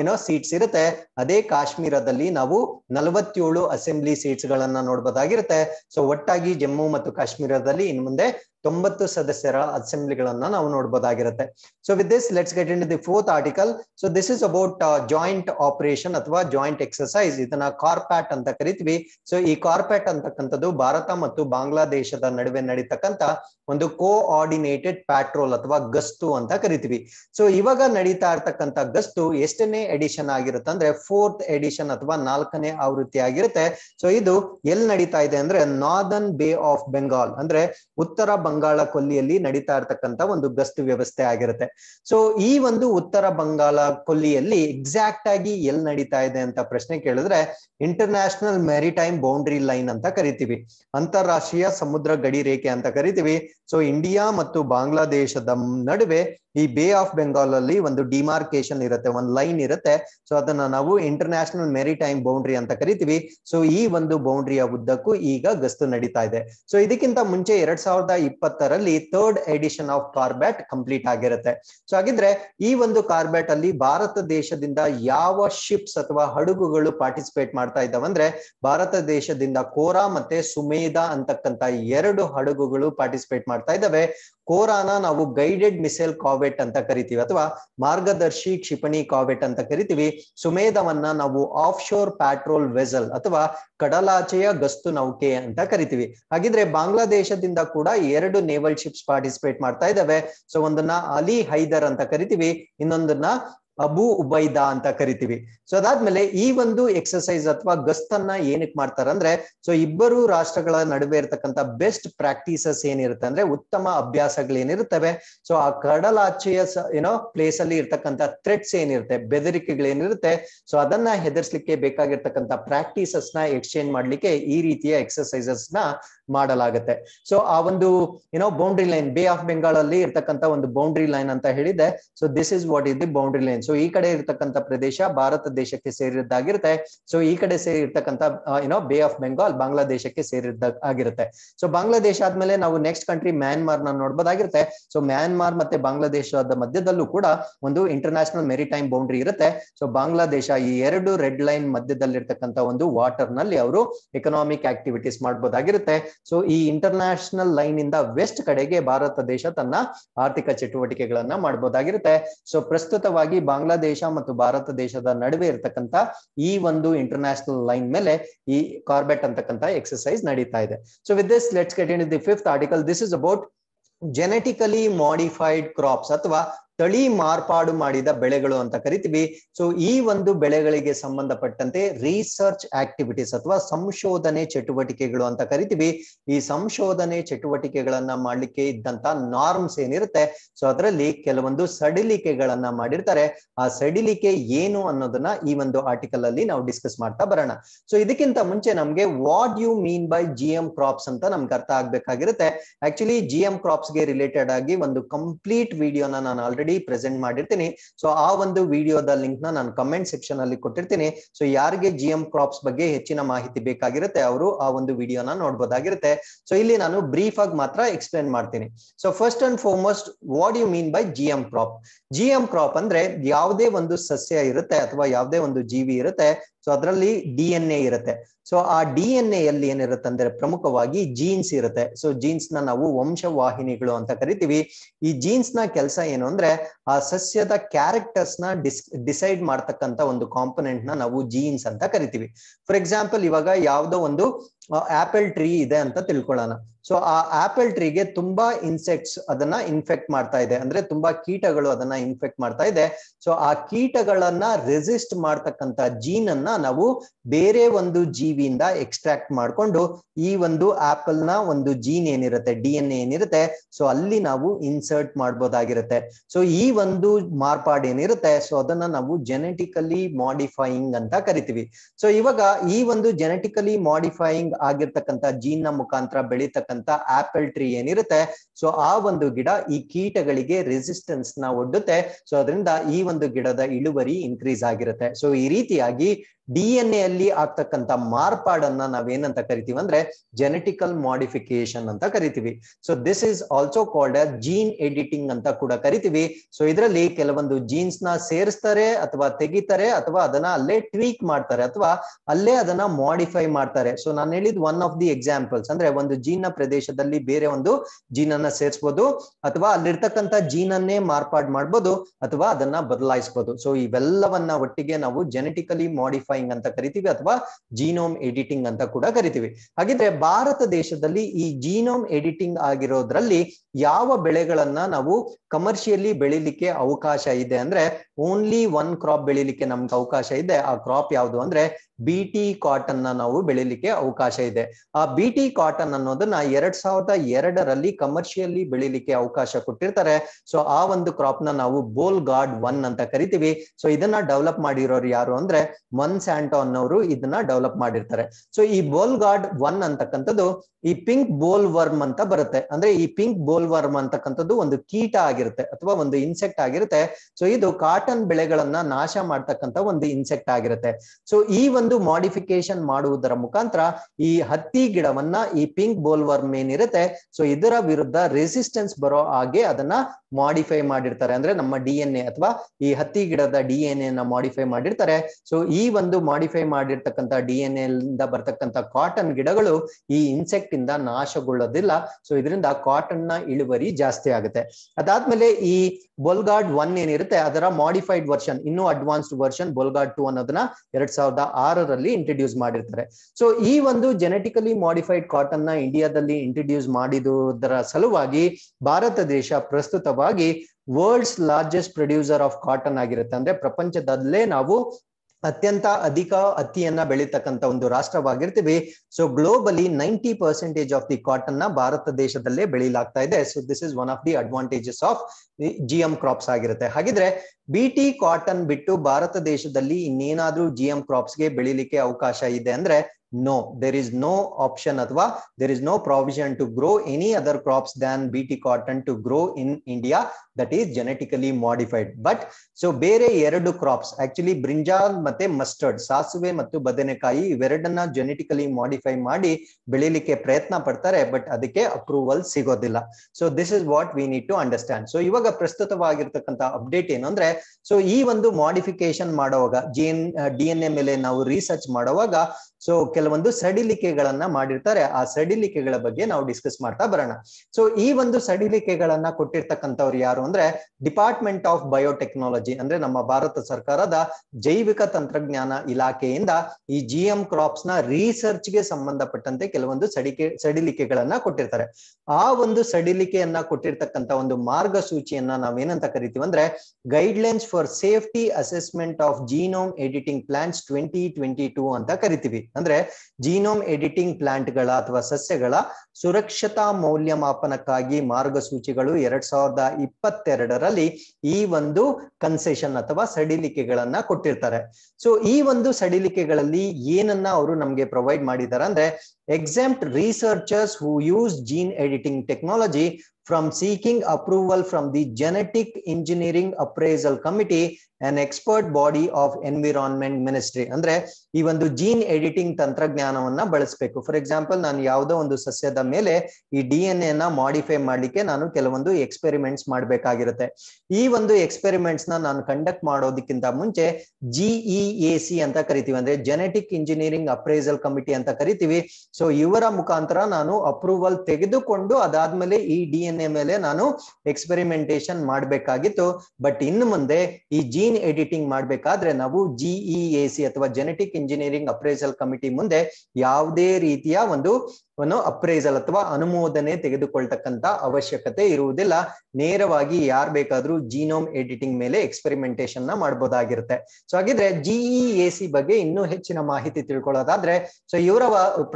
ಏನೋ ಸೀಟ್ಸ್ ಇರುತ್ತೆ ಅದೇ ಕಾಶ್ಮೀರದಲ್ಲಿ ನಾವು ನಲವತ್ತೇಳು ಅಸೆಂಬ್ಲಿ ಸೀಟ್ಸ್ ಗಳನ್ನ ನೋಡ್ಬೋದಾಗಿರುತ್ತೆ ಸೊ ಒಟ್ಟಾಗಿ ಜಮ್ಮು ಮತ್ತು ಕಾಶ್ಮೀರದಲ್ಲಿ ಇನ್ ಮುಂದೆ ತೊಂಬತ್ತು ಸದಸ್ಯರ ಅಸೆಂಬ್ಲಿಗಳನ್ನ ನಾವು ನೋಡ್ಬೋದಾಗಿರುತ್ತೆ so with this, let's get into the fourth article. So this is about uh, ಅಥವಾ ಜಾಯಿಂಟ್ ಎಕ್ಸಸೈಸ್ ಇದನ್ನ ಕಾರ್ಪ್ಯಾಟ್ ಅಂತ ಕರಿತೀವಿ ಸೊ ಈ ಕಾರ್ಪ್ಯಾಟ್ ಅಂತಕ್ಕಂಥದ್ದು ಭಾರತ ಮತ್ತು ಬಾಂಗ್ಲಾದೇಶದ ನಡುವೆ ನಡೀತಕ್ಕಂತ ಒಂದು ಕೋಆರ್ಡಿನೇಟೆಡ್ ಪ್ಯಾಟ್ರೋಲ್ ಅಥವಾ ಗಸ್ತು ಅಂತ ಕರಿತೀವಿ ಸೊ ಇವಾಗ ನಡೀತಾ ಇರ್ತಕ್ಕಂಥ ಗಸ್ತು ಎಷ್ಟನೇ ಎಡಿಷನ್ ಆಗಿರುತ್ತೆ ಅಂದ್ರೆ ಫೋರ್ತ್ ಎಡಿಷನ್ ಅಥವಾ ನಾಲ್ಕನೇ ಆವೃತ್ತಿ ಆಗಿರುತ್ತೆ ಸೊ ಇದು ಎಲ್ ನಡೀತಾ ಇದೆ ಅಂದ್ರೆ ನಾರ್ದನ್ ಬೇ ಆಫ್ ಬೆಂಗಾಲ್ ಅಂದ್ರೆ ಉತ್ತರ ಬಂಗಾಳ ಕೊಲ್ಲಿಯಲ್ಲಿ ನಡೀತಾ ಇರ್ತಕ್ಕಂಥ ಒಂದು ಗಸ್ತು ವ್ಯವಸ್ಥೆ ಆಗಿರುತ್ತೆ ಸೊ ಈ ಒಂದು ಉತ್ತರ ಬಂಗಾಳ ಕೊಲ್ಲಿಯಲ್ಲಿ ಎಕ್ಸಾಕ್ಟ್ ಆಗಿ ಎಲ್ಲಿ ನಡೀತಾ ಇದೆ ಅಂತ ಪ್ರಶ್ನೆ ಕೇಳಿದ್ರೆ ಇಂಟರ್ನ್ಯಾಷನಲ್ ಮ್ಯಾರಿಟೈಮ್ ಬೌಂಡ್ರಿ ಲೈನ್ ಅಂತ ಕರಿತೀವಿ ಅಂತಾರಾಷ್ಟ್ರೀಯ ಸಮುದ್ರ ಗಡಿ ರೇಖೆ ಅಂತ ಕರಿತೀವಿ ಸೊ ಇಂಡಿಯಾ ಮತ್ತು ಬಾಂಗ್ಲಾದೇಶದ ನಡುವೆ ಈ ಬೇ ಆಫ್ ಬೆಂಗಾಲ್ ಅಲ್ಲಿ ಒಂದು ಡಿಮಾರ್ಕೇಶನ್ ಇರುತ್ತೆ ಒಂದು ಲೈನ್ ಇರುತ್ತೆ ಸೊ ಅದನ್ನ ನಾವು ಇಂಟರ್ನ್ಯಾಷನಲ್ ಮೆರಿಟೈಮ್ ಬೌಂಡ್ರಿ ಅಂತ ಕರಿತೀವಿ ಸೊ ಈ ಒಂದು ಬೌಂಡ್ರಿಯ ಉದ್ದಕ್ಕೂ ಈಗ ಗಸ್ತು ನಡೀತಾ ಇದೆ ಸೊ ಇದಕ್ಕಿಂತ ಮುಂಚೆ ಎರಡ್ ಸಾವಿರದ ಇಪ್ಪತ್ತರಲ್ಲಿ third edition of CORPAT complete ಆಗಿರುತ್ತೆ ಸೊ ಹಾಗಿದ್ರೆ ಈ ಒಂದು ಕಾರ್ಬ್ಯಾಟ್ ಅಲ್ಲಿ ಭಾರತ ದೇಶದಿಂದ ಯಾವ ಶಿಪ್ಸ್ ಅಥವಾ ಹಡಗುಗಳು ಪಾರ್ಟಿಸಿಪೇಟ್ ಮಾಡ್ತಾ ಇದ್ದಾವಂದ್ರೆ ಭಾರತ ದೇಶದಿಂದ ಕೋರಾ ಮತ್ತೆ ಸುಮೇಧ ಅಂತಕ್ಕಂತ ಎರಡು ಹಡಗುಗಳು ಪಾರ್ಟಿಸಿಪೇಟ್ ಮಾಡ್ತಾ ಇದ್ದಾವೆ ಕೋರಾನ ನಾವು ಗೈಡೆಡ್ ಮಿಸೈಲ್ ಕಾವೆಟ್ ಅಂತ ಕರಿತೀವಿ ಅಥವಾ ಮಾರ್ಗದರ್ಶಿ ಕ್ಷಿಪಣಿ ಕಾವೆಟ್ ಅಂತ ಕರಿತೀವಿ ಸುಮೇಧವನ್ನ ನಾವು ಆಫ್ ಶೋರ್ ಪ್ಯಾಟ್ರೋಲ್ ವೆಸಲ್ ಅಥವಾ ಕಡಲಾಚೆಯ ಗಸ್ತು ನೌಕೆ ಅಂತ ಕರಿತೀವಿ ಹಾಗಿದ್ರೆ ಬಾಂಗ್ಲಾದೇಶದಿಂದ ಕೂಡ ಎರಡು ನೇವಲ್ ಶಿಪ್ಸ್ ಪಾರ್ಟಿಸಿಪೇಟ್ ಮಾಡ್ತಾ ಇದ್ದಾವೆ ಸೊ ಒಂದನ್ನ ಅಲಿ ಹೈದರ್ ಅಂತ ಕರಿತೀವಿ ಇನ್ನೊಂದನ್ನ ಅಬು ಉಬೈದಾ ಅಂತ ಕರಿತೀವಿ ಸೊ ಅದಾದ್ಮೇಲೆ ಈ ಒಂದು ಎಕ್ಸಸೈಸ್ ಅಥವಾ ಗಸ್ತನ್ನ ಏನಕ್ಕೆ ಮಾಡ್ತಾರೆ ಅಂದ್ರೆ ಸೊ ಇಬ್ಬರು ರಾಷ್ಟ್ರಗಳ ನಡುವೆ ಇರತಕ್ಕಂತ ಬೆಸ್ಟ್ ಪ್ರಾಕ್ಟೀಸಸ್ ಏನಿರುತ್ತೆ ಅಂದ್ರೆ ಉತ್ತಮ ಅಭ್ಯಾಸಗಳು ಏನಿರುತ್ತವೆ ಸೊ ಆ ಕಡಲಾಚೆಯ ಏನೋ ಪ್ಲೇಸ್ ಅಲ್ಲಿ ಇರ್ತಕ್ಕಂಥ ಥ್ರೆಟ್ಸ್ ಏನಿರುತ್ತೆ ಬೆದರಿಕೆಗಳೇನಿರುತ್ತೆ ಸೊ ಅದನ್ನ ಹೆದರ್ಸ್ಲಿಕ್ಕೆ ಬೇಕಾಗಿರ್ತಕ್ಕಂಥ ಪ್ರಾಕ್ಟೀಸಸ್ ನ ಎಕ್ಸ್ಚೇಂಜ್ ಮಾಡ್ಲಿಕ್ಕೆ ಈ ರೀತಿಯ ಎಕ್ಸಸೈಸಸ್ ನ ಮಾಡಲಾಗುತ್ತೆ ಸೊ ಆ ಒಂದು ಏನೋ boundary line bay of Bengal ಅಲ್ಲಿ ಇರ್ತಕ್ಕಂಥ ಒಂದು ಬೌಂಡ್ರಿ ಲೈನ್ ಅಂತ ಹೇಳಿದೆ so this is what is the boundary line so ಈ ಕಡೆ ಇರತಕ್ಕಂಥ ಪ್ರದೇಶ ಭಾರತ ದೇಶಕ್ಕೆ ಸೇರಿದ್ದಾಗಿರುತ್ತೆ ಸೊ ಈ ಕಡೆ ಸೇರಿರ್ತಕ್ಕಂಥ ಏನೋ ಬೇ ಆಫ್ ಬೆಂಗಾಲ್ ಬಾಂಗ್ಲಾದೇಶಕ್ಕೆ ಸೇರಿದ್ದ ಆಗಿರುತ್ತೆ ಸೊ ಬಾಂಗ್ಲಾದೇಶ ಆದ್ಮೇಲೆ ನಾವು ನೆಕ್ಸ್ಟ್ ಕಂಟ್ರಿ ಮ್ಯಾನ್ಮಾರ್ ನ ನೋಡ್ಬೋದಾಗಿರುತ್ತೆ ಸೊ ಮ್ಯಾನ್ಮಾರ್ ಮತ್ತೆ ಬಾಂಗ್ಲಾದೇಶದ ಮಧ್ಯದಲ್ಲೂ ಕೂಡ ಒಂದು ಇಂಟರ್ನ್ಯಾಷನಲ್ ಮೆರಿಟೈಮ್ ಬೌಂಡ್ರಿ ಇರುತ್ತೆ ಸೊ ಬಾಂಗ್ಲಾದೇಶ ಈ ಎರಡು ರೆಡ್ ಲೈನ್ ಮಧ್ಯದಲ್ಲಿರ್ತಕ್ಕಂಥ ಒಂದು ವಾಟರ್ ನಲ್ಲಿ ಅವರು ಎಕನಾಮಿಕ್ ಆಕ್ಟಿವಿಟೀಸ್ ಮಾಡಬಹುದಾಗಿರುತ್ತೆ ಸೊ ಈ ಇಂಟರ್ನ್ಯಾಷನಲ್ ಲೈನ್ ಇಂದ ವೆಸ್ಟ್ ಕಡೆಗೆ ಭಾರತ ದೇಶ ತನ್ನ ಆರ್ಥಿಕ ಚಟುವಟಿಕೆಗಳನ್ನ ಮಾಡಬಹುದಾಗಿರುತ್ತೆ ಸೊ ಪ್ರಸ್ತುತವಾಗಿ ಬಾಂಗ್ಲಾದೇಶ ಮತ್ತು ಭಾರತ ದೇಶದ ನಡುವೆ ಇರತಕ್ಕಂತ ಈ ಒಂದು ಇಂಟರ್ನ್ಯಾಷನಲ್ ಲೈನ್ ಮೇಲೆ ಈ ಕಾರ್ಬೆಟ್ ಅಂತಕ್ಕಂತ ಎಕ್ಸರ್ಸೈಸ್ ನಡೀತಾ ಇದೆ so with this let's get in the fifth article this is about genetically modified crops ಅಥವಾ ತಳಿ ಮಾರ್ಪಾಡು ಮಾಡಿದ ಬೆಳೆಗಳು ಅಂತ ಕರಿತೀವಿ ಸೊ ಈ ಒಂದು ಬೆಳೆಗಳಿಗೆ ಸಂಬಂಧಪಟ್ಟಂತೆ ರಿಸರ್ಚ್ ಆಕ್ಟಿವಿಟೀಸ್ ಅಥವಾ ಸಂಶೋಧನೆ ಚಟುವಟಿಕೆಗಳು ಅಂತ ಕರಿತೀವಿ ಈ ಸಂಶೋಧನೆ ಚಟುವಟಿಕೆಗಳನ್ನ ಮಾಡ್ಲಿಕ್ಕೆ ಇದ್ದಂತ ನಾರ್ಮ್ಸ್ ಏನಿರುತ್ತೆ ಸೊ ಅದರಲ್ಲಿ ಕೆಲವೊಂದು ಸಡಿಲಿಕೆಗಳನ್ನ ಮಾಡಿರ್ತಾರೆ ಆ ಸಡಿಲಿಕೆ ಏನು ಅನ್ನೋದನ್ನ ಈ ಒಂದು ಆರ್ಟಿಕಲ್ ಅಲ್ಲಿ ನಾವು ಡಿಸ್ಕಸ್ ಮಾಡ್ತಾ ಬರೋಣ ಸೊ ಇದಕ್ಕಿಂತ ಮುಂಚೆ ನಮ್ಗೆ what you mean by G M crops ಅಂತ ನಮ್ಗೆ ಅರ್ಥ ಆಗ್ಬೇಕಾಗಿರುತ್ತೆ ಆಕ್ಚುಲಿ ಜಿ ಎಂ ಕ್ರಾಪ್ಸ್ ಗೆ ರಿಲೇಟೆಡ್ ಆಗಿ ಒಂದು ಕಂಪ್ಲೀಟ್ ವಿಡಿಯೋನ ನಾನು ಆಲ್ರೆಡಿ ಆಲ್ರೆಡಿ ಪ್ರೆಸೆಂಟ್ ಮಾಡಿರ್ತೀನಿ ಸೊ ಆ ಒಂದು ವಿಡಿಯೋದ ಲಿಂಕ್ ನ ನಾನು ಕಮೆಂಟ್ ಸೆಕ್ಷನ್ ಅಲ್ಲಿ ಕೊಟ್ಟಿರ್ತೀನಿ ಸೊ ಯಾರಿಗೆ ಜಿ ಎಂ ಕ್ರಾಪ್ಸ್ ಬಗ್ಗೆ ಹೆಚ್ಚಿನ ಮಾಹಿತಿ ಬೇಕಾಗಿರುತ್ತೆ ಅವರು ಆ ಒಂದು ವಿಡಿಯೋನ ನೋಡಬಹುದಾಗಿರುತ್ತೆ ಸೊ ಇಲ್ಲಿ ನಾನು ಬ್ರೀಫ್ ಆಗಿ ಮಾತ್ರ ಎಕ್ಸ್ಪ್ಲೇನ್ ಮಾಡ್ತೀನಿ so first and foremost what you mean by G M crop G M crop ಅಂದ್ರೆ ಯಾವುದೇ ಒಂದು ಸಸ್ಯ ಇರುತ್ತೆ ಅಥವಾ ಯಾವುದೇ ಒಂದು ಜೀವಿ ಇರುತ್ತೆ ಸೊ ಅದರಲ್ಲಿ ಡಿ ಎನ್ ಎ ಇರುತ್ತೆ ಸೊ ಆ ಡಿ ಎನ್ ಎಲ್ಲಿ ಏನಿರುತ್ತೆ ಅಂದ್ರೆ ಪ್ರಮುಖವಾಗಿ ಜೀನ್ಸ್ ಇರುತ್ತೆ ಸೊ ಜೀನ್ಸ್ ನ ನಾವು ವಂಶವಾಹಿನಿಗಳು ಅಂತ ಕರಿತೀವಿ ಈ ಜೀನ್ಸ್ ನ ಕೆಲಸ ಏನು ಅಂದ್ರೆ ಆ ಸಸ್ಯದ ಕ್ಯಾರೆಕ್ಟರ್ಸ್ ನ ಡಿಸ್ ಡಿಸೈಡ್ ಮಾಡ್ತಕ್ಕಂತ ಒಂದು ಕಾಂಪೊನೆಂಟ್ ನ ನಾವು ಜೀನ್ಸ್ ಅಂತ ಕರಿತೀವಿ ಫಾರ್ ಎಕ್ಸಾಂಪಲ್ ಇವಾಗ ಯಾವುದೋ ಒಂದು ಆಪಲ್ ಟ್ರೀ ಇದೆ ಅಂತ ತಿಳ್ಕೊಳ್ಳೋಣ ಸೊ ಆ ಆಪಲ್ ಟ್ರೀಗೆ ತುಂಬಾ ಇನ್ಸೆಕ್ಟ್ಸ್ ಅದನ್ನ ಇನ್ಫೆಕ್ಟ್ ಮಾಡ್ತಾ ಇದೆ ಅಂದ್ರೆ ತುಂಬಾ ಕೀಟಗಳು ಅದನ್ನ ಇನ್ಫೆಕ್ಟ್ ಮಾಡ್ತಾ ಇದೆ ಸೊ ಆ ಕೀಟಗಳನ್ನ ರೆಸಿಸ್ಟ್ ಮಾಡ್ತಕ್ಕಂತ ಜೀನ್ ಅನ್ನ ನಾವು ಬೇರೆ ಒಂದು ಜೀವಿಯಿಂದ ಎಕ್ಸ್ಟ್ರಾಕ್ಟ್ ಮಾಡ್ಕೊಂಡು ಈ ಒಂದು ಆಪಲ್ ನ ಒಂದು ಜೀನ್ ಏನಿರುತ್ತೆ ಡಿ ಎನ್ ಏನಿರುತ್ತೆ ಸೊ ಅಲ್ಲಿ ನಾವು ಇನ್ಸರ್ಟ್ ಮಾಡ್ಬೋದಾಗಿರುತ್ತೆ ಸೊ ಈ ಒಂದು ಮಾರ್ಪಾಡ್ ಏನಿರುತ್ತೆ ಸೊ ಅದನ್ನ ನಾವು ಜೆನೆಟಿಕಲಿ ಮಾಡಿಫೈಯಿಂಗ್ ಅಂತ ಕರಿತೀವಿ ಸೊ ಇವಾಗ ಈ ಒಂದು ಜೆನೆಟಿಕಲಿ ಮಾಡಿಫೈಯಿಂಗ್ ಆಗಿರ್ತಕ್ಕಂಥ ಜೀನ್ ನ ಮುಖಾಂತರ ಬೆಳೀತಕ್ಕಂತ ಆಪಲ್ ಟ್ರೀ ಏನಿರುತ್ತೆ ಸೊ ಆ ಒಂದು ಗಿಡ ಈ ಕೀಟಗಳಿಗೆ ರೆಸಿಸ್ಟೆನ್ಸ್ ನ ಒಡ್ಡುತ್ತೆ ಸೊ ಅದರಿಂದ ಈ ಒಂದು ಗಿಡದ ಇಳುವರಿ ಇನ್ಕ್ರೀಸ್ ಆಗಿರುತ್ತೆ ಸೊ ಈ ರೀತಿಯಾಗಿ ಡಿ ಎನ್ ಎಲ್ಲಿ ಆಗ್ತಕ್ಕಂಥ ಮಾರ್ಪಾಡನ್ನ ನಾವೇನಂತ ಕರಿತೀವಿ ಅಂದ್ರೆ ಜೆನೆಟಿಕಲ್ ಮಾಡಿಫಿಕೇಶನ್ ಅಂತ ಕರಿತೀವಿ so this is also called gene editing ಅಂತ ಕೂಡ ಕರಿತೀವಿ ಸೊ ಇದರಲ್ಲಿ ಕೆಲವೊಂದು ಜೀನ್ಸ್ ನ ಸೇರಿಸ್ತಾರೆ ಅಥವಾ ತೆಗಿತಾರೆ ಅಥವಾ ಅದನ್ನ ಅಲ್ಲೇ ಟ್ವೀಕ್ ಮಾಡ್ತಾರೆ ಅಥವಾ ಅಲ್ಲೇ ಅದನ್ನ ಮಾಡಿಫೈ ಮಾಡ್ತಾರೆ ಸೊ ನಾನು ಹೇಳಿದ್ ಒನ್ ಆಫ್ ದಿ ಎಕ್ಸಾಂಪಲ್ಸ್ ಅಂದ್ರೆ ಒಂದು ಜೀನ್ ನ ಪ್ರದೇಶದಲ್ಲಿ ಬೇರೆ ಒಂದು ಜೀನ್ ಅನ್ನ ಸೇರಿಸಬಹುದು ಅಥವಾ ಅಲ್ಲಿರ್ತಕ್ಕಂಥ ಜೀನ್ ಅನ್ನೇ ಮಾರ್ಪಾಡ್ ಮಾಡ್ಬೋದು ಅಥವಾ ಅದನ್ನ ಬದಲಾಯಿಸಬಹುದು ಸೊ ಇವೆಲ್ಲವನ್ನ ಒಟ್ಟಿಗೆ ನಾವು ಜೆನೆಟಿಕಲಿ ಮಾಡಿಫೈ ಅಂತ ಕರಿತೀವಿ ಅಥವಾ ಜೀನೋಮ್ ಎಡಿಟಿಂಗ್ ಅಂತ ಕೂಡ ಕರಿತೀವಿ ಹಾಗಿದ್ರೆ ಭಾರತ ದೇಶದಲ್ಲಿ ಈ ಜೀನೋಮ್ ಎಡಿಟಿಂಗ್ ಆಗಿರೋದ್ರಲ್ಲಿ ಯಾವ ಬೆಳೆಗಳನ್ನ ನಾವು ಕಮರ್ಷಿಯಲಿ ಬೆಳಿಲಿಕ್ಕೆ ಅವಕಾಶ ಇದೆ ಅಂದ್ರೆ ಓನ್ಲಿ ಒನ್ ಕ್ರಾಪ್ ಬೆಳಿಲಿಕ್ಕೆ ನಮ್ಗೆ ಅವಕಾಶ ಇದೆ ಆ ಕ್ರಾಪ್ ಯಾವುದು ಅಂದ್ರೆ ಬಿಟಿ ಕಾಟನ್ ನ ನಾವು ಬೆಳಿಲಿಕ್ಕೆ ಅವಕಾಶ ಇದೆ ಆ ಬಿ ಟಿ ಕಾಟನ್ ಅನ್ನೋದನ್ನ ಎರಡ್ ಸಾವಿರದ ಎರಡರಲ್ಲಿ ಕಮರ್ಷಿಯಲಿ ಬೆಳಿಲಿಕ್ಕೆ ಅವಕಾಶ ಕೊಟ್ಟಿರ್ತಾರೆ ಸೊ ಆ ಒಂದು ಕ್ರಾಪ್ ನ ನಾವು ಬೋಲ್ ಗಾರ್ಡ್ ಒನ್ ಅಂತ ಕರಿತೀವಿ ಸೊ ಇದನ್ನ ಡೆವಲಪ್ ಮಾಡಿರೋರು ಯಾರು ಅಂದ್ರೆ ಮನ್ ಸ್ಯಾಂಟೋ ಅನ್ನೋರು ಇದನ್ನ ಡೆವಲಪ್ ಮಾಡಿರ್ತಾರೆ ಸೊ ಈ ಬೋಲ್ ಗಾರ್ಡ್ ಒನ್ ಅಂತಕ್ಕಂಥದ್ದು ಈ ಪಿಂಕ್ ಬೋಲ್ ವರ್ಮ್ ಅಂತ ಬರುತ್ತೆ ಅಂದ್ರೆ ಈ ಪಿಂಕ್ ಬೋಲ್ ವರ್ಮ್ ಅಂತಕ್ಕಂಥದ್ದು ಒಂದು ಕೀಟ ಆಗಿರುತ್ತೆ ಅಥವಾ ಒಂದು ಇನ್ಸೆಕ್ಟ್ ಆಗಿರುತ್ತೆ ಸೊ ಇದು ಕಾಟನ್ ಬೆಳೆಗಳನ್ನ ನಾಶ ಮಾಡ್ತಕ್ಕಂಥ ಒಂದು ಇನ್ಸೆಕ್ಟ್ ಆಗಿರುತ್ತೆ ಸೊ ಈ ಒಂದು ಒಂದು ಮಾಡಿಫಿಕೇಶನ್ ಮಾಡುವುದರ ಮುಖಾಂತರ ಈ ಹತ್ತಿ ಗಿಡವನ್ನ ಈ ಪಿಂಕ್ ಬೋಲ್ವರ್ಮ್ ಏನಿರುತ್ತೆ ಸೊ ಇದರ ವಿರುದ್ಧ ರೆಸಿಸ್ಟೆನ್ಸ್ ಬರೋ ಹಾಗೆ ಅದನ್ನ ಮಾಡಿಫೈ ಮಾಡಿರ್ತಾರೆ ಅಂದ್ರೆ ನಮ್ಮ ಡಿ ಎ ಅಥವಾ ಈ ಹತ್ತಿ ಗಿಡದ ಡಿ ಎನ್ ಮಾಡಿಫೈ ಮಾಡಿರ್ತಾರೆ ಸೊ ಈ ಒಂದು ಮಾಡಿಫೈ ಮಾಡಿರ್ತಕ್ಕಂತ ಡಿ ಎನ್ ಎಲ್ಲಿಂದ ಬರ್ತಕ್ಕಂಥ ಕಾಟನ್ ಗಿಡಗಳು ಈ ಇನ್ಸೆಕ್ಟ್ ಇಂದ ನಾಶಗೊಳ್ಳೋದಿಲ್ಲ ಸೊ ಇದರಿಂದ ಕಾಟನ್ ನ ಇಳುವರಿ ಜಾಸ್ತಿ ಆಗುತ್ತೆ ಅದಾದ್ಮೇಲೆ ಈ ಬೊಲ್ಗಾರ್ಡ್ ಒನ್ ಏನಿರುತ್ತೆ ಅದರ ಮಾಡಿಫೈಡ್ ವರ್ಷನ್ ಇನ್ನು ಅಡ್ವಾನ್ಸ್ಡ್ ವರ್ಷನ್ ಬೊಲ್ಗಾರ್ಡ್ ಟು ಅನ್ನೋದನ್ನ ಎರಡ್ ಸಾವಿರದ ಆರು ಆರರಲ್ಲಿ ಇಂಟ್ರೊಡ್ಯೂಸ್ ಮಾಡಿರ್ತಾರೆ ಸೊ ಈ ಒಂದು ಜೆನೆಟಿಕಲಿ ಮಾಡಿಫೈಡ್ ಕಾಟನ್ ನ ಇಂಡಿಯಾದಲ್ಲಿ ಇಂಟ್ರೊಡ್ಯೂಸ್ ಮಾಡಿದುದರ ಸಲುವಾಗಿ ಭಾರತ ದೇಶ ಪ್ರಸ್ತುತವಾಗಿ world's largest producer of cotton ಆಗಿರುತ್ತೆ ಅಂದ್ರೆ ಪ್ರಪಂಚದಲ್ಲೇ ನಾವು ಅತ್ಯಂತ ಅಧಿಕ ಹತ್ತಿಯನ್ನ ಬೆಳೀತಕ್ಕಂತ ಒಂದು ರಾಷ್ಟ್ರವಾಗಿರ್ತೀವಿ so globally ninety percentage of the cotton ನ ಭಾರತ ದೇಶದಲ್ಲೇ ಬೆಳೀಲಾಗ್ತಾ ಇದೆ so this is one of the advantages of G M crops ಆಗಿರುತ್ತೆ ಹಾಗಿದ್ರೆ ಬಿ ಟಿ ಕಾಟನ್ ಬಿಟ್ಟು ಭಾರತ ದೇಶದಲ್ಲಿ ಇನ್ನೇನಾದ್ರೂ ಜಿ ಎಂ ಕ್ರಾಪ್ಸ್ ಗೆ ಬೆಳಿಲಿಕ್ಕೆ ಅವಕಾಶ ಇದೆ ಅಂದ್ರೆ no there is no option ಅಥವಾ there is no provision to grow any other crops than B T cotton to grow in India that is genetically modified but so ಬೇರೆ ಎರಡು crops actually brinjal ಮತ್ತೆ mustard ಸಾಸುವೆ ಮತ್ತು ಬದನೆಕಾಯಿ ಇವೆರಡನ್ನ genetically modify ಮಾಡಿ ಬೆಳೀಲಿಕ್ಕೆ ಪ್ರಯತ್ನ ಪಡ್ತಾರೆ ಬಟ್ ಅದಕ್ಕೆ ಅಪ್ರೂವಲ್ ಸಿಗೋದಿಲ್ಲ so this is what we need to understand so ಇವಾಗ ಪ್ರಸ್ತುತವಾಗಿರ್ತಕ್ಕಂಥ ಅಪ್ಡೇಟ್ ಏನು ಅಂದ್ರೆ ಸೊ ಈ ಒಂದು ಮಾಡಿಫಿಕೇಶನ್ ಮಾಡೋವಾಗ G N D N A ಮೇಲೆ ನಾವು ರಿಸರ್ಚ್ ಮಾಡುವಾಗ ಸೊ ಕೆಲವೊಂದು ಸಡಿಲಿಕೆಗಳನ್ನ ಮಾಡಿರ್ತಾರೆ ಆ ಸಡಿಲಿಕೆಗಳ ಬಗ್ಗೆ ನಾವು ಡಿಸ್ಕಸ್ ಮಾಡ್ತಾ ಬರೋಣ ಸೊ ಈ ಒಂದು ಸಡಿಲಿಕೆಗಳನ್ನ ಕೊಟ್ಟಿರ್ತಕ್ಕಂಥವ್ರು ಯಾರು ಅಂದ್ರೆ ಡಿಪಾರ್ಟ್ಮೆಂಟ್ ಆಫ್ ಬಯೋಟೆಕ್ನಾಲಜಿ ಅಂದ್ರೆ ನಮ್ಮ ಭಾರತ ಸರ್ಕಾರದ ಜೈವಿಕ ತಂತ್ರಜ್ಞಾನ ಇಲಾಖೆಯಿಂದ ಈ ಜಿ ಎಂ ಕ್ರಾಪ್ಸ್ ನ ರಿಸರ್ಚ್ ಗೆ ಸಂಬಂಧಪಟ್ಟಂತೆ ಕೆಲವೊಂದು ಸಡಿಕೆ ಸಡಿಲಿಕೆಗಳನ್ನ ಕೊಟ್ಟಿರ್ತಾರೆ ಆ ಒಂದು ಸಡಿಲಿಕೆಯನ್ನ ಕೊಟ್ಟಿರ್ತಕ್ಕಂಥ ಒಂದು ಮಾರ್ಗಸೂಚಿಯನ್ನ ನಾವೇನಂತ ಕರಿತೀವಿ ಅಂದ್ರೆ guidelines for safety assessment of genome editing plans twenty twenty two ಅಂತ ಕರಿತೀವಿ ಅಂದ್ರೆ ಜೀನೋಮ್ ಎಡಿಟಿಂಗ್ ಪ್ಲಾಂಟ್ಗಳ ಅಥವಾ ಸಸ್ಯಗಳ ಸುರಕ್ಷತಾ ಮೌಲ್ಯಮಾಪನಕ್ಕಾಗಿ ಮಾರ್ಗಸೂಚಿಗಳು ಎರಡ್ ಸಾವಿರದ ಇಪ್ಪತ್ತೆರಡರಲ್ಲಿ ಈ ಒಂದು ಕನ್ಸೆಷನ್ ಅಥವಾ ಸಡಿಲಿಕೆಗಳನ್ನ ಕೊಟ್ಟಿರ್ತಾರೆ ಸೊ ಈ ಒಂದು ಸಡಿಲಿಕೆಗಳಲ್ಲಿ ಏನನ್ನ ಅವರು ನಮ್ಗೆ ಪ್ರೊವೈಡ್ ಮಾಡಿದ್ದಾರೆ ಅಂದ್ರೆ exempt researchers who use gene editing technology from seeking approval from the genetic engineering appraisal committee an expert body of Environment Ministry. ಅಂದ್ರೆ ಈ ಒಂದು ಜೀನ್ ಎಡಿಟಿಂಗ್ ತಂತ್ರಜ್ಞಾನವನ್ನ ಬಳಸಬೇಕು ಫಾರ್ ಎಕ್ಸಾಂಪಲ್ ನಾನು ಯಾವುದೋ ಒಂದು ಸಸ್ಯದ ಮೇಲೆ ಈ ಡಿ ಎನ್ ಎ ನ ಮಾಡಿಫೈ ಮಾಡ್ಲಿಕ್ಕೆ ನಾನು ಕೆಲವೊಂದು ಎಕ್ಸ್ಪೆರಿಮೆಂಟ್ಸ್ ಮಾಡಬೇಕಾಗಿರುತ್ತೆ ಈ ಒಂದು ಎಕ್ಸ್ಪೆರಿಮೆಂಟ್ಸ್ ನ ನಾನು ಕಂಡಕ್ಟ್ ಮಾಡೋದಕ್ಕಿಂತ ಮುಂಚೆ ಎ ಸಿ e ಅಂತ ಕರಿತೀವಿ ಅಂದ್ರೆ ಜೆನೆಟಿಕ್ ಇಂಜಿನಿಯರಿಂಗ್ ಅಪ್ರೈಸಲ್ ಕಮಿಟಿ ಅಂತ ಕರಿತೀವಿ ಸೊ ಇವರ ಮುಖಾಂತರ ನಾನು ಅಪ್ರೂವಲ್ ತೆಗೆದುಕೊಂಡು ಅದಾದ್ಮೇಲೆ ಈ ಡಿ ಎನ್ ಎ ಮೇಲೆ ನಾನು ಎಕ್ಸ್ಪೆರಿಮೆಂಟೇಶನ್ ಮಾಡಬೇಕಾಗಿತ್ತು ಬಟ್ ಇನ್ನು ಮುಂದೆ ಈ ಜೀನ್ ಎಡಿಟಿಂಗ್ ಮಾಡಬೇಕಾದ್ರೆ ನಾವು ಸಿ e ಅಥವಾ ಜೆನೆಟಿಕ್ ಇಂಜಿನಿಯರಿಂಗ್ ಅಪ್ರೈಸಲ್ ಕಮಿಟಿ ಮುಂದೆ ಯಾವುದೇ ರೀತಿಯ ಒಂದು ಅಪ್ರೈಸಲ್ ಅಥವಾ ಅನುಮೋದನೆ ತೆಗೆದುಕೊಳ್ತಕ್ಕಂತ ಅವಶ್ಯಕತೆ ಇರುವುದಿಲ್ಲ ನೇರವಾಗಿ ಯಾರು ಬೇಕಾದ್ರೂ ಜೀನೋಮ್ ಎಡಿಟಿಂಗ್ ಮೇಲೆ ಎಕ್ಸ್ಪೆರಿಮೆಂಟೇಷನ್ ನ ಮಾಡಬಹುದಾಗಿರುತ್ತೆ ಸೊ ಹಾಗಿದ್ರೆ ಜಿಇಎಸಿ ಸಿ e ಬಗ್ಗೆ ಇನ್ನೂ ಹೆಚ್ಚಿನ ಮಾಹಿತಿ ತಿಳ್ಕೊಳ್ಳೋದಾದ್ರೆ ಸೊ ಇವರ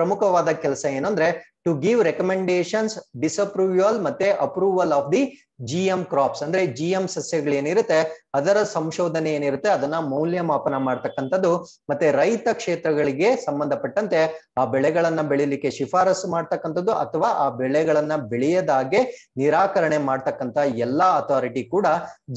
ಪ್ರಮುಖವಾದ ಕೆಲಸ ಏನಂದ್ರೆ ಟು ಗಿವ್ ರೆಕಮೆಂಡೇಶನ್ಸ್ ಡಿಸಪ್ರೂವಲ್ ಮತ್ತೆ approval of the G M crops ಅಂದ್ರೆ ಜಿ ಎಂ ಏನಿರುತ್ತೆ ಅದರ ಸಂಶೋಧನೆ ಏನಿರುತ್ತೆ ಅದನ್ನ ಮೌಲ್ಯಮಾಪನ ಮಾಡ್ತಕ್ಕಂಥದ್ದು ಮತ್ತೆ ರೈತ ಕ್ಷೇತ್ರಗಳಿಗೆ ಸಂಬಂಧಪಟ್ಟಂತೆ ಆ ಬೆಳೆಗಳನ್ನ ಬೆಳಿಲಿಕ್ಕೆ ಶಿಫಾರಸು ಮಾಡ್ತಕ್ಕಂಥದ್ದು ಅಥವಾ ಆ ಬೆಳೆಗಳನ್ನ ಬೆಳೆಯದಾಗೆ ನಿರಾಕರಣೆ ಮಾಡ್ತಕ್ಕಂಥ ಎಲ್ಲಾ ಅಥಾರಿಟಿ ಕೂಡ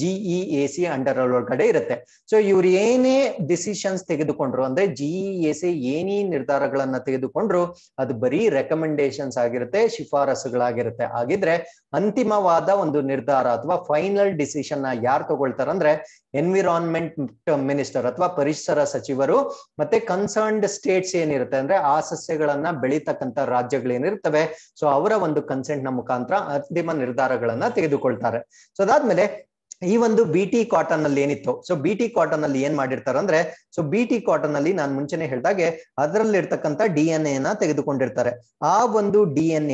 ಜಿಇ ಎ ಸಿ ಅಂಡರ್ ಒಳಗಡೆ ಇರುತ್ತೆ ಸೊ ಇವ್ರು ಏನೇ ಡಿಸಿಷನ್ಸ್ ತೆಗೆದುಕೊಂಡ್ರು ಅಂದ್ರೆ ಜಿಇ ಎ ಸಿ ಏನೇ ನಿರ್ಧಾರಗಳನ್ನ ತೆಗೆದುಕೊಂಡ್ರು ಅದು ಬರೀ ರೆಕಮೆಂಡೇಶನ್ ರೆಕಮೆಂಡೇಶನ್ಸ್ ಆಗಿರುತ್ತೆ ಶಿಫಾರಸುಗಳಾಗಿರುತ್ತೆ ಆಗಿದ್ರೆ ಅಂತಿಮವಾದ ಒಂದು ನಿರ್ಧಾರ ಅಥವಾ ಫೈನಲ್ ಡಿಸಿಷನ್ ನ ಯಾರು ತಗೊಳ್ತಾರಂದ್ರೆ ಎನ್ವಿರಾನ್ಮೆಂಟ್ ಮಿನಿಸ್ಟರ್ ಅಥವಾ ಪರಿಸರ ಸಚಿವರು ಮತ್ತೆ ಕನ್ಸರ್ನ್ಡ್ ಸ್ಟೇಟ್ಸ್ ಏನಿರುತ್ತೆ ಅಂದ್ರೆ ಆ ಸಸ್ಯಗಳನ್ನ ಬೆಳೀತಕ್ಕಂತ ಏನಿರ್ತವೆ ಸೊ ಅವರ ಒಂದು ಕನ್ಸೆಂಟ್ ನ ಮುಖಾಂತರ ಅಂತಿಮ ನಿರ್ಧಾರಗಳನ್ನ ತೆಗೆದುಕೊಳ್ತಾರೆ ಸೊ ಅದಾದ್ಮೇಲೆ ಈ ಒಂದು ಬಿ ಟಿ ಕಾಟನ್ ಅಲ್ಲಿ ಏನಿತ್ತು ಸೊ ಬಿ ಟಿ ಕಾಟನ್ ಅಲ್ಲಿ ಏನ್ ಮಾಡಿರ್ತಾರಂದ್ರೆ ಸೊ ಬಿ ಟಿ ಕಾಟನ್ ಅಲ್ಲಿ ನಾನು ಮುಂಚೆನೆ ಹೇಳಿದಾಗೆ ಅದರಲ್ಲಿ ಇರ್ತಕ್ಕಂಥ ಡಿ ಎನ್ ಎ ತೆಗೆದುಕೊಂಡಿರ್ತಾರೆ ಆ ಒಂದು ಡಿ ಎನ್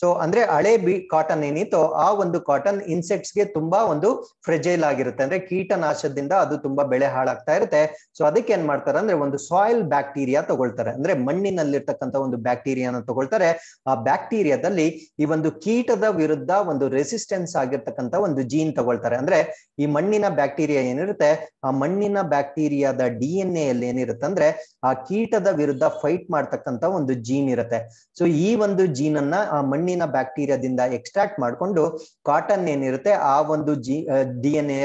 ಸೊ ಅಂದ್ರೆ ಹಳೆ ಬಿ ಕಾಟನ್ ಏನಿತ್ತು ಆ ಒಂದು ಕಾಟನ್ ಇನ್ಸೆಕ್ಟ್ಸ್ ಗೆ ತುಂಬಾ ಒಂದು ಫ್ರೆಜೈಲ್ ಆಗಿರುತ್ತೆ ಅಂದ್ರೆ ಕೀಟನಾಶದಿಂದ ಅದು ತುಂಬಾ ಬೆಳೆ ಹಾಳಾಗ್ತಾ ಇರುತ್ತೆ ಸೊ ಅದಕ್ಕೆ ಏನ್ ಮಾಡ್ತಾರೆ ಅಂದ್ರೆ ಒಂದು ಸಾಯಿಲ್ ಬ್ಯಾಕ್ಟೀರಿಯಾ ತಗೊಳ್ತಾರೆ ಅಂದ್ರೆ ಮಣ್ಣಿನಲ್ಲಿರ್ತಕ್ಕಂತ ಒಂದು ಬ್ಯಾಕ್ಟೀರಿಯಾನ ತಗೊಳ್ತಾರೆ ಆ ಬ್ಯಾಕ್ಟೀರಿಯಾದಲ್ಲಿ ಈ ಒಂದು ಕೀಟದ ವಿರುದ್ಧ ಒಂದು ರೆಸಿಸ್ಟೆನ್ಸ್ ಆಗಿರ್ತಕ್ಕಂತ ಒಂದು ಜೀನ್ ತಗೊಳ್ತಾರೆ ಅಂದ್ರೆ ಈ ಮಣ್ಣಿನ ಬ್ಯಾಕ್ಟೀರಿಯಾ ಏನಿರುತ್ತೆ ಆ ಮಣ್ಣಿನ ಬ್ಯಾಕ್ಟೀರಿಯಾದ ಡಿ ಎನ್ ಎಲ್ಲಿ ಏನಿರುತ್ತೆ ಅಂದ್ರೆ ಆ ಕೀಟದ ವಿರುದ್ಧ ಫೈಟ್ ಮಾಡ್ತಕ್ಕಂತ ಒಂದು ಜೀನ್ ಇರುತ್ತೆ ಸೊ ಈ ಒಂದು ಜೀನ್ ಅನ್ನ ಆ ಮಣ್ಣಿನ ಬ್ಯಾಕ್ಟೀರಿಯಾದಿಂದ ಎಕ್ಸ್ಟ್ರಾಕ್ಟ್ ಮಾಡಿಕೊಂಡು ಕಾಟನ್ ಏನಿರುತ್ತೆ ಆ ಒಂದು ಜಿ ಡಿ ಎನ್ ಎ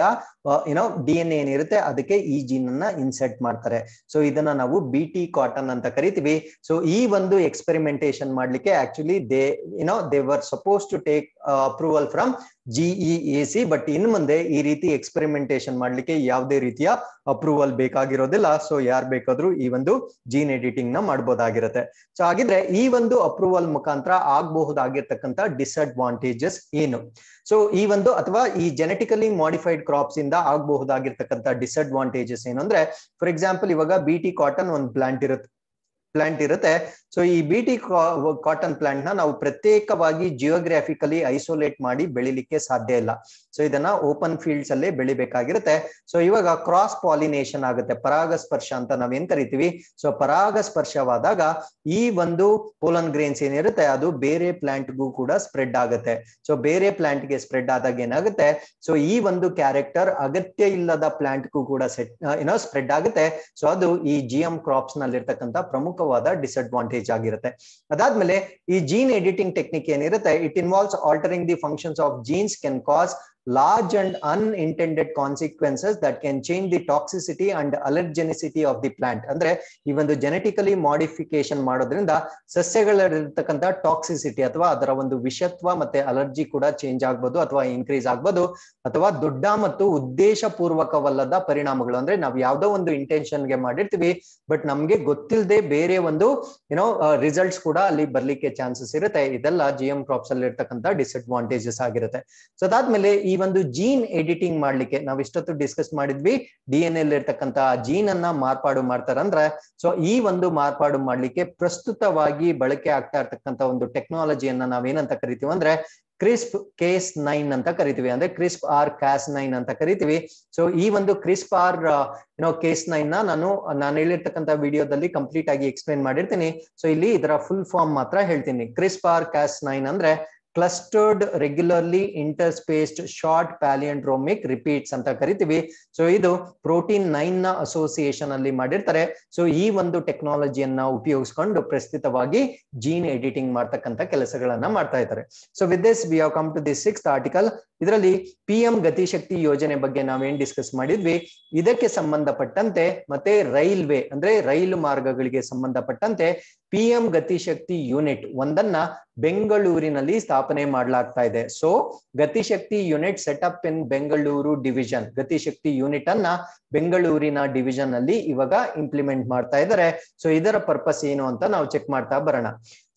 ಏನೋ ಡಿ ಎನ್ ಏನಿರುತ್ತೆ ಅದಕ್ಕೆ ಈ ಜೀನ್ ಅನ್ನ ಇನ್ಸರ್ಟ್ ಮಾಡ್ತಾರೆ ಸೊ ಇದನ್ನ ನಾವು ಬಿ ಟಿ ಕಾಟನ್ ಅಂತ ಕರಿತೀವಿ ಸೊ ಈ ಒಂದು ಎಕ್ಸ್ಪೆರಿಮೆಂಟೇಶನ್ ಮಾಡ್ಲಿಕ್ಕೆ actually they you know they were suppose to take approval from GEAC but in ಮುಂದೆ ಈ ರೀತಿ ಎಕ್ಸ್ಪೆರಿಮೆಂಟೇಶನ್ ಮಾಡ್ಲಿಕ್ಕೆ ಯಾವುದೇ ರೀತಿಯ ಅಪ್ರೂವಲ್ ಬೇಕಾಗಿರೋದಿಲ್ಲ ಸೊ ಯಾರು ಬೇಕಾದ್ರೂ ಈ ಒಂದು ಜೀನ್ ಎಡಿಟಿಂಗ್ ನ ಮಾಡಬಹುದಾಗಿರುತ್ತೆ ಸೊ ಹಾಗಿದ್ರೆ ಈ ಒಂದು ಅಪ್ರೂವಲ್ ಮುಖಾಂತರ ಆಗಬಹುದಾಗಿರ್ತಕ್ಕಂಥ ಡಿಸ್ಅಡ್ವಾಂಟೇಜಸ್ ಏನು ಸೊ ಈ ಒಂದು ಅಥವಾ ಈ ಜೆನೆಟಿಕಲಿ ಮಾಡಿಫೈಡ್ ಕ್ರಾಪ್ಸ್ ಇಂದ ಆಗಬಹುದಾಗಿರ್ತಕ್ಕಂಥ ಡಿಸ್ಅಡ್ವಾಂಟೇಜಸ್ ಏನು ಅಂದ್ರೆ ಫಾರ್ ಎಕ್ಸಾಂಪಲ್ ಇವಾಗ ಬಿ ಟಿ ಕಾಟನ್ ಒಂದು ಪ್ಲಾಂಟ್ ಇರುತ್ತೆ ಪ್ಲಾಂಟ್ ಇರುತ್ತೆ ಸೊ ಈ ಬಿ ಟಿ ಕಾಟನ್ ಪ್ಲಾಂಟ್ ನ ನಾವು ಪ್ರತ್ಯೇಕವಾಗಿ ಜಿಯೋಗ್ರಾಫಿಕಲಿ ಐಸೋಲೇಟ್ ಮಾಡಿ ಬೆಳಿಲಿಕ್ಕೆ ಸಾಧ್ಯ ಇಲ್ಲ ಸೊ ಇದನ್ನ ಓಪನ್ ಫೀಲ್ಡ್ಸ್ ಅಲ್ಲೇ ಬೆಳಿಬೇಕಾಗಿರುತ್ತೆ ಸೊ ಇವಾಗ ಕ್ರಾಸ್ ಪಾಲಿನೇಷನ್ ಆಗುತ್ತೆ ಪರಾಗಸ್ಪರ್ಶ ಅಂತ ನಾವ್ ಏನ್ ಕರಿತೀವಿ ಸೊ ಪರಾಗಸ್ಪರ್ಶವಾದಾಗ ಈ ಒಂದು ಪೋಲನ್ ಗ್ರೇನ್ಸ್ ಏನಿರುತ್ತೆ ಅದು ಬೇರೆ ಪ್ಲಾಂಟ್ಗೂ ಕೂಡ ಸ್ಪ್ರೆಡ್ ಆಗುತ್ತೆ ಸೊ ಬೇರೆ ಪ್ಲಾಂಟ್ ಗೆ ಸ್ಪ್ರೆಡ್ ಆದಾಗ ಏನಾಗುತ್ತೆ ಸೊ ಈ ಒಂದು ಕ್ಯಾರೆಕ್ಟರ್ ಅಗತ್ಯ ಇಲ್ಲದ ಪ್ಲಾಂಟ್ಗೂ ಕೂಡ ಸೆಟ್ ಏನೋ ಸ್ಪ್ರೆಡ್ ಆಗುತ್ತೆ ಸೊ ಅದು ಈ ಜಿ ಎಂ ಕ್ರಾಪ್ಸ್ ನಲ್ಲಿರ್ತಕ್ಕಂಥ ಪ್ರಮುಖವಾದ ಡಿಸ್ಅಡ್ವಾಂಟೇಜ್ ಆಗಿರುತ್ತೆ ಅದಾದ್ಮೇಲೆ ಈ ಜೀನ್ ಎಡಿಟಿಂಗ್ ಟೆಕ್ನಿಕ್ ಏನಿರುತ್ತೆ it involves altering the functions of genes can cause large and unintended consequences that can change the toxicity and allergenicity of the plant ಅಂದ್ರೆ ಈ ಒಂದು ಜೆನೆಟಿಕಲಿ ಮಾಡಿಫಿಕೇಶನ್ ಮಾಡೋದ್ರಿಂದ ಸಸ್ಯಗಳಲ್ಲಿರ್ತಕ್ಕಂಥ toxicity ಅಥವಾ ಅದರ ಒಂದು ವಿಷತ್ವ ಮತ್ತೆ ಅಲರ್ಜಿ ಕೂಡ ಚೇಂಜ್ ಆಗ್ಬೋದು ಅಥವಾ ಇನ್ಕ್ರೀಸ್ ಆಗ್ಬೋದು ಅಥವಾ ದೊಡ್ಡ ಮತ್ತು ಉದ್ದೇಶ ಪೂರ್ವಕವಲ್ಲದ ಪರಿಣಾಮಗಳು ಅಂದ್ರೆ ನಾವು ಯಾವ್ದೋ ಒಂದು ಇಂಟೆನ್ಷನ್ಗೆ ಮಾಡಿರ್ತೀವಿ ಬಟ್ ನಮ್ಗೆ ಗೊತ್ತಿಲ್ಲದೆ ಬೇರೆ ಒಂದು ಏನೋ ರಿಸಲ್ಟ್ಸ್ ಕೂಡ ಅಲ್ಲಿ ಬರ್ಲಿಕ್ಕೆ ಚಾನ್ಸಸ್ ಇರುತ್ತೆ ಇದೆಲ್ಲ ಜಿ ಎಂ ಕ್ರಾಪ್ಸ್ ಅಲ್ಲಿ ಇರ್ತಕ್ಕಂಥ ಡಿಸ್ಅಡ್ವಾಂಟೇಜಸ್ ಆಗಿರುತ್ತೆ ಸೊ ಅದಾದ್ಮೇಲೆ ಈ ಒಂದು ಜೀನ್ ಎಡಿಟಿಂಗ್ ಮಾಡ್ಲಿಕ್ಕೆ ನಾವ್ ಇಷ್ಟೊತ್ತು ಡಿಸ್ಕಸ್ ಮಾಡಿದ್ವಿ ಡಿ ಎನ್ ಎಲ್ ಇರ್ತಕ್ಕಂತ ಜೀನ್ ಅನ್ನ ಮಾರ್ಪಾಡು ಮಾಡ್ತಾರಂದ್ರೆ ಸೊ ಈ ಒಂದು ಮಾರ್ಪಾಡು ಮಾಡ್ಲಿಕ್ಕೆ ಪ್ರಸ್ತುತವಾಗಿ ಬಳಕೆ ಆಗ್ತಾ ಇರ್ತಕ್ಕಂತ ಒಂದು ಟೆಕ್ನಾಲಜಿಯನ್ನ ನಾವೇನಂತ ಕರಿತೀವಿ ಅಂದ್ರೆ ಕ್ರಿಸ್ಪ್ ಕೇಸ್ ನೈನ್ ಅಂತ ಕರಿತೀವಿ ಅಂದ್ರೆ ಕ್ರಿಸ್ಪ್ ಆರ್ ಕ್ಯಾಸ್ ನೈನ್ ಅಂತ ಕರಿತೀವಿ ಸೊ ಈ ಒಂದು ಕ್ರಿಸ್ಪ್ ಆರ್ ಏನೋ ಕೇಸ್ ನೈನ್ ನ ನಾನು ನಾನು ಹೇಳಿರ್ತಕ್ಕಂಥ ವಿಡಿಯೋದಲ್ಲಿ ಕಂಪ್ಲೀಟ್ ಆಗಿ ಎಕ್ಸ್ಪ್ಲೈನ್ ಮಾಡಿರ್ತೀನಿ ಸೊ ಇಲ್ಲಿ ಇದರ ಫುಲ್ ಫಾರ್ಮ್ ಮಾತ್ರ ಹೇಳ್ತೀನಿ ಕ್ರಿಸ್ಪ್ ಆರ್ ಕ್ಯಾಸ್ ನೈನ್ ಅಂದ್ರೆ clustered regularly interspaced short palindromic repeats ಅಂತ ಕರಿತೀವಿ ಸೊ ಇದು ಪ್ರೋಟೀನ್ ನೈನ್ ನ ಅಸೋಸಿಯೇಷನ್ ಅಲ್ಲಿ ಮಾಡಿರ್ತಾರೆ ಸೊ ಈ ಒಂದು ಟೆಕ್ನಾಲಜಿಯನ್ನ ಉಪಯೋಗಿಸ್ಕೊಂಡು ಪ್ರಸ್ತುತವಾಗಿ ಜೀನ್ ಎಡಿಟಿಂಗ್ ಮಾಡ್ತಕ್ಕಂತ ಕೆಲಸಗಳನ್ನ ಮಾಡ್ತಾ ಇದ್ದಾರೆ so with this we have come to the six article ಇದರಲ್ಲಿ ಪಿ ಎಂ ಗತಿಶಕ್ತಿ ಯೋಜನೆ ಬಗ್ಗೆ ನಾವೇನ್ ಡಿಸ್ಕಸ್ ಮಾಡಿದ್ವಿ ಇದಕ್ಕೆ ಸಂಬಂಧಪಟ್ಟಂತೆ ಮತ್ತೆ ರೈಲ್ವೆ ಅಂದ್ರೆ ರೈಲು ಮಾರ್ಗಗಳಿಗೆ ಸಂಬಂಧಪಟ್ಟಂತೆ ಪಿ ಎಂ ಗತಿಶಕ್ತಿ ಯೂನಿಟ್ ಒಂದನ್ನ ಬೆಂಗಳೂರಿನಲ್ಲಿ ಸ್ಥಾಪನೆ ಮಾಡಲಾಗ್ತಾ ಇದೆ so Gatishakti unit set up in Bengaluru division Gatishakti unit ಅನ್ನ ಬೆಂಗಳೂರಿನ ಡಿವಿಷನ್ ಅಲ್ಲಿ ಇವಾಗ ಇಂಪ್ಲಿಮೆಂಟ್ ಮಾಡ್ತಾ ಇದ್ದಾರೆ ಸೊ ಇದರ ಪರ್ಪಸ್ ಏನು ಅಂತ ನಾವು ಚೆಕ್ ಮಾಡ್ತಾ ಬರೋಣ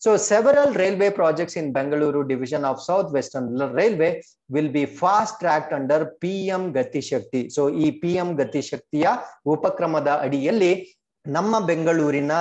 So several railway projects in Bengaluru division of Southwestern Railway will be fast tracked under PM Gati Shakti. So E PM Gati Shaktiya Upakramada Adiyali. ನಮ್ಮ ಬೆಂಗಳೂರಿನ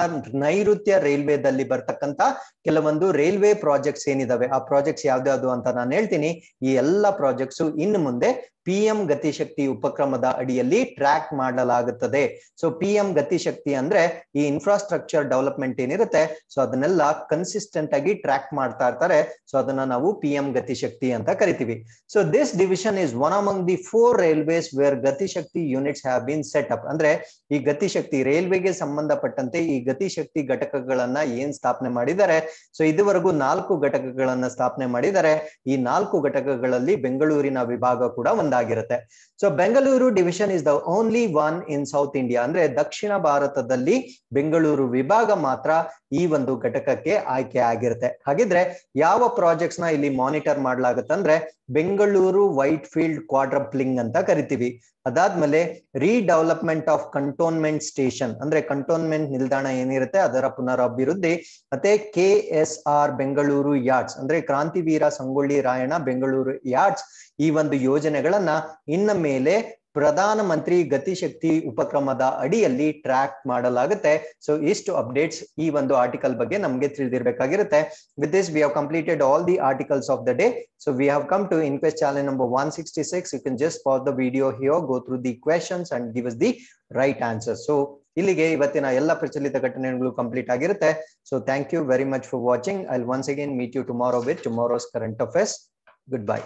ನೈಋತ್ಯ ರೈಲ್ವೆದಲ್ಲಿ ಬರ್ತಕ್ಕಂತ ಕೆಲವೊಂದು ರೈಲ್ವೆ ಪ್ರಾಜೆಕ್ಟ್ಸ್ ಏನಿದಾವೆ ಆ ಪ್ರಾಜೆಕ್ಟ್ಸ್ ಯಾವ್ದು ಅಂತ ನಾನು ಹೇಳ್ತೀನಿ ಈ ಎಲ್ಲ ಪ್ರಾಜೆಕ್ಟ್ಸ್ ಇನ್ನು ಮುಂದೆ ಪಿ ಎಂ ಗತಿಶಕ್ತಿ ಉಪಕ್ರಮದ ಅಡಿಯಲ್ಲಿ ಟ್ರ್ಯಾಕ್ ಮಾಡಲಾಗುತ್ತದೆ ಸೊ ಪಿ ಎಂ ಗತಿಶಕ್ತಿ ಅಂದ್ರೆ ಈ ಇನ್ಫ್ರಾಸ್ಟ್ರಕ್ಚರ್ ಡೆವಲಪ್ಮೆಂಟ್ ಏನಿರುತ್ತೆ ಸೊ ಅದನ್ನೆಲ್ಲ ಕನ್ಸಿಸ್ಟೆಂಟ್ ಆಗಿ ಟ್ರ್ಯಾಕ್ ಮಾಡ್ತಾ ಇರ್ತಾರೆ ಸೊ ಅದನ್ನ ನಾವು ಪಿ ಎಂ ಗತಿಶಕ್ತಿ ಅಂತ ಕರಿತೀವಿ so this division is one among the four railways where Gatishakti units have been set up ಅಂದ್ರೆ ಈ ಗತಿಶಕ್ತಿ ರೈಲ್ವೆಗೆ ಸಂಬಂಧಪಟ್ಟಂತೆ ಈ ಗತಿಶಕ್ತಿ ಘಟಕಗಳನ್ನ ಏನ್ ಸ್ಥಾಪನೆ ಮಾಡಿದ್ದಾರೆ ಸೊ ಇದುವರೆಗೂ ನಾಲ್ಕು ಘಟಕಗಳನ್ನ ಸ್ಥಾಪನೆ ಮಾಡಿದ್ದಾರೆ ಈ ನಾಲ್ಕು ಘಟಕಗಳಲ್ಲಿ ಬೆಂಗಳೂರಿನ ವಿಭಾಗ ಕೂಡ ಒಂದು ಆಗಿರುತ್ತೆ so Bengaluru division is the only one in South India ಅಂದ್ರೆ ದಕ್ಷಿಣ ಭಾರತದಲ್ಲಿ ಬೆಂಗಳೂರು ವಿಭಾಗ ಮಾತ್ರ ಈ ಒಂದು ಘಟಕಕ್ಕೆ ಆಯ್ಕೆ ಆಗಿರುತ್ತೆ ಹಾಗಿದ್ರೆ ಯಾವ ಪ್ರಾಜೆಕ್ಟ್ಸ್ ನ ಇಲ್ಲಿ ಮಾನಿಟರ್ ಮಾಡ್ಲಾಗತ್ತಂದ್ರೆ ಬೆಂಗಳೂರು ವೈಟ್ ಫೀಲ್ಡ್ ಕ್ವಾಡ್ರಪ್ಲಿಂಗ್ ಅಂತ ಕರಿತೀವಿ ಅದಾದ್ಮೇಲೆ ರೀಡೆವಲಪ್ಮೆಂಟ್ ಆಫ್ ಕಂಟೋನ್ಮೆಂಟ್ ಸ್ಟೇಷನ್ ಅಂದ್ರೆ ಕಂಟೋನ್ಮೆಂಟ್ ನಿಲ್ದಾಣ ಏನಿರುತ್ತೆ ಅದರ ಪುನರ್ ಅಭಿವೃದ್ಧಿ ಮತ್ತೆ K S R Bengaluru yards ಅಂದ್ರೆ ಕ್ರಾಂತಿವೀರ ಸಂಗೊಳ್ಳಿ ರಾಯಣ್ಣ ಬೆಂಗಳೂರು ಯಾರ್ಡ್ಸ್ ಈ ಒಂದು ಯೋಜನೆಗಳನ್ನ ಇನ್ನ ಮೇಲೆ ಪ್ರಧಾನ ಮಂತ್ರಿ ಗತಿಶಕ್ತಿ ಉಪಕ್ರಮದ ಅಡಿಯಲ್ಲಿ ಟ್ರ್ಯಾಕ್ ಮಾಡಲಾಗುತ್ತೆ ಸೊ ಇಷ್ಟು ಅಪ್ಡೇಟ್ಸ್ ಈ ಒಂದು ಆರ್ಟಿಕಲ್ ಬಗ್ಗೆ ನಮಗೆ ತಿಳಿದಿರಬೇಕಾಗಿರುತ್ತೆ with this we have completed all the articles of the day so we have come to inquest channel number one sixty six you can just for the video here go through the questions and give the right answer so ಇಲ್ಲಿಗೆ ಇವತ್ತಿನ ಎಲ್ಲ ಪ್ರಚಲಿತ ಘಟನೆಗಳು complete ಆಗಿರುತ್ತೆ so thank you very much for watching I once again meet you tomorrow with tomorrow's current affairs good by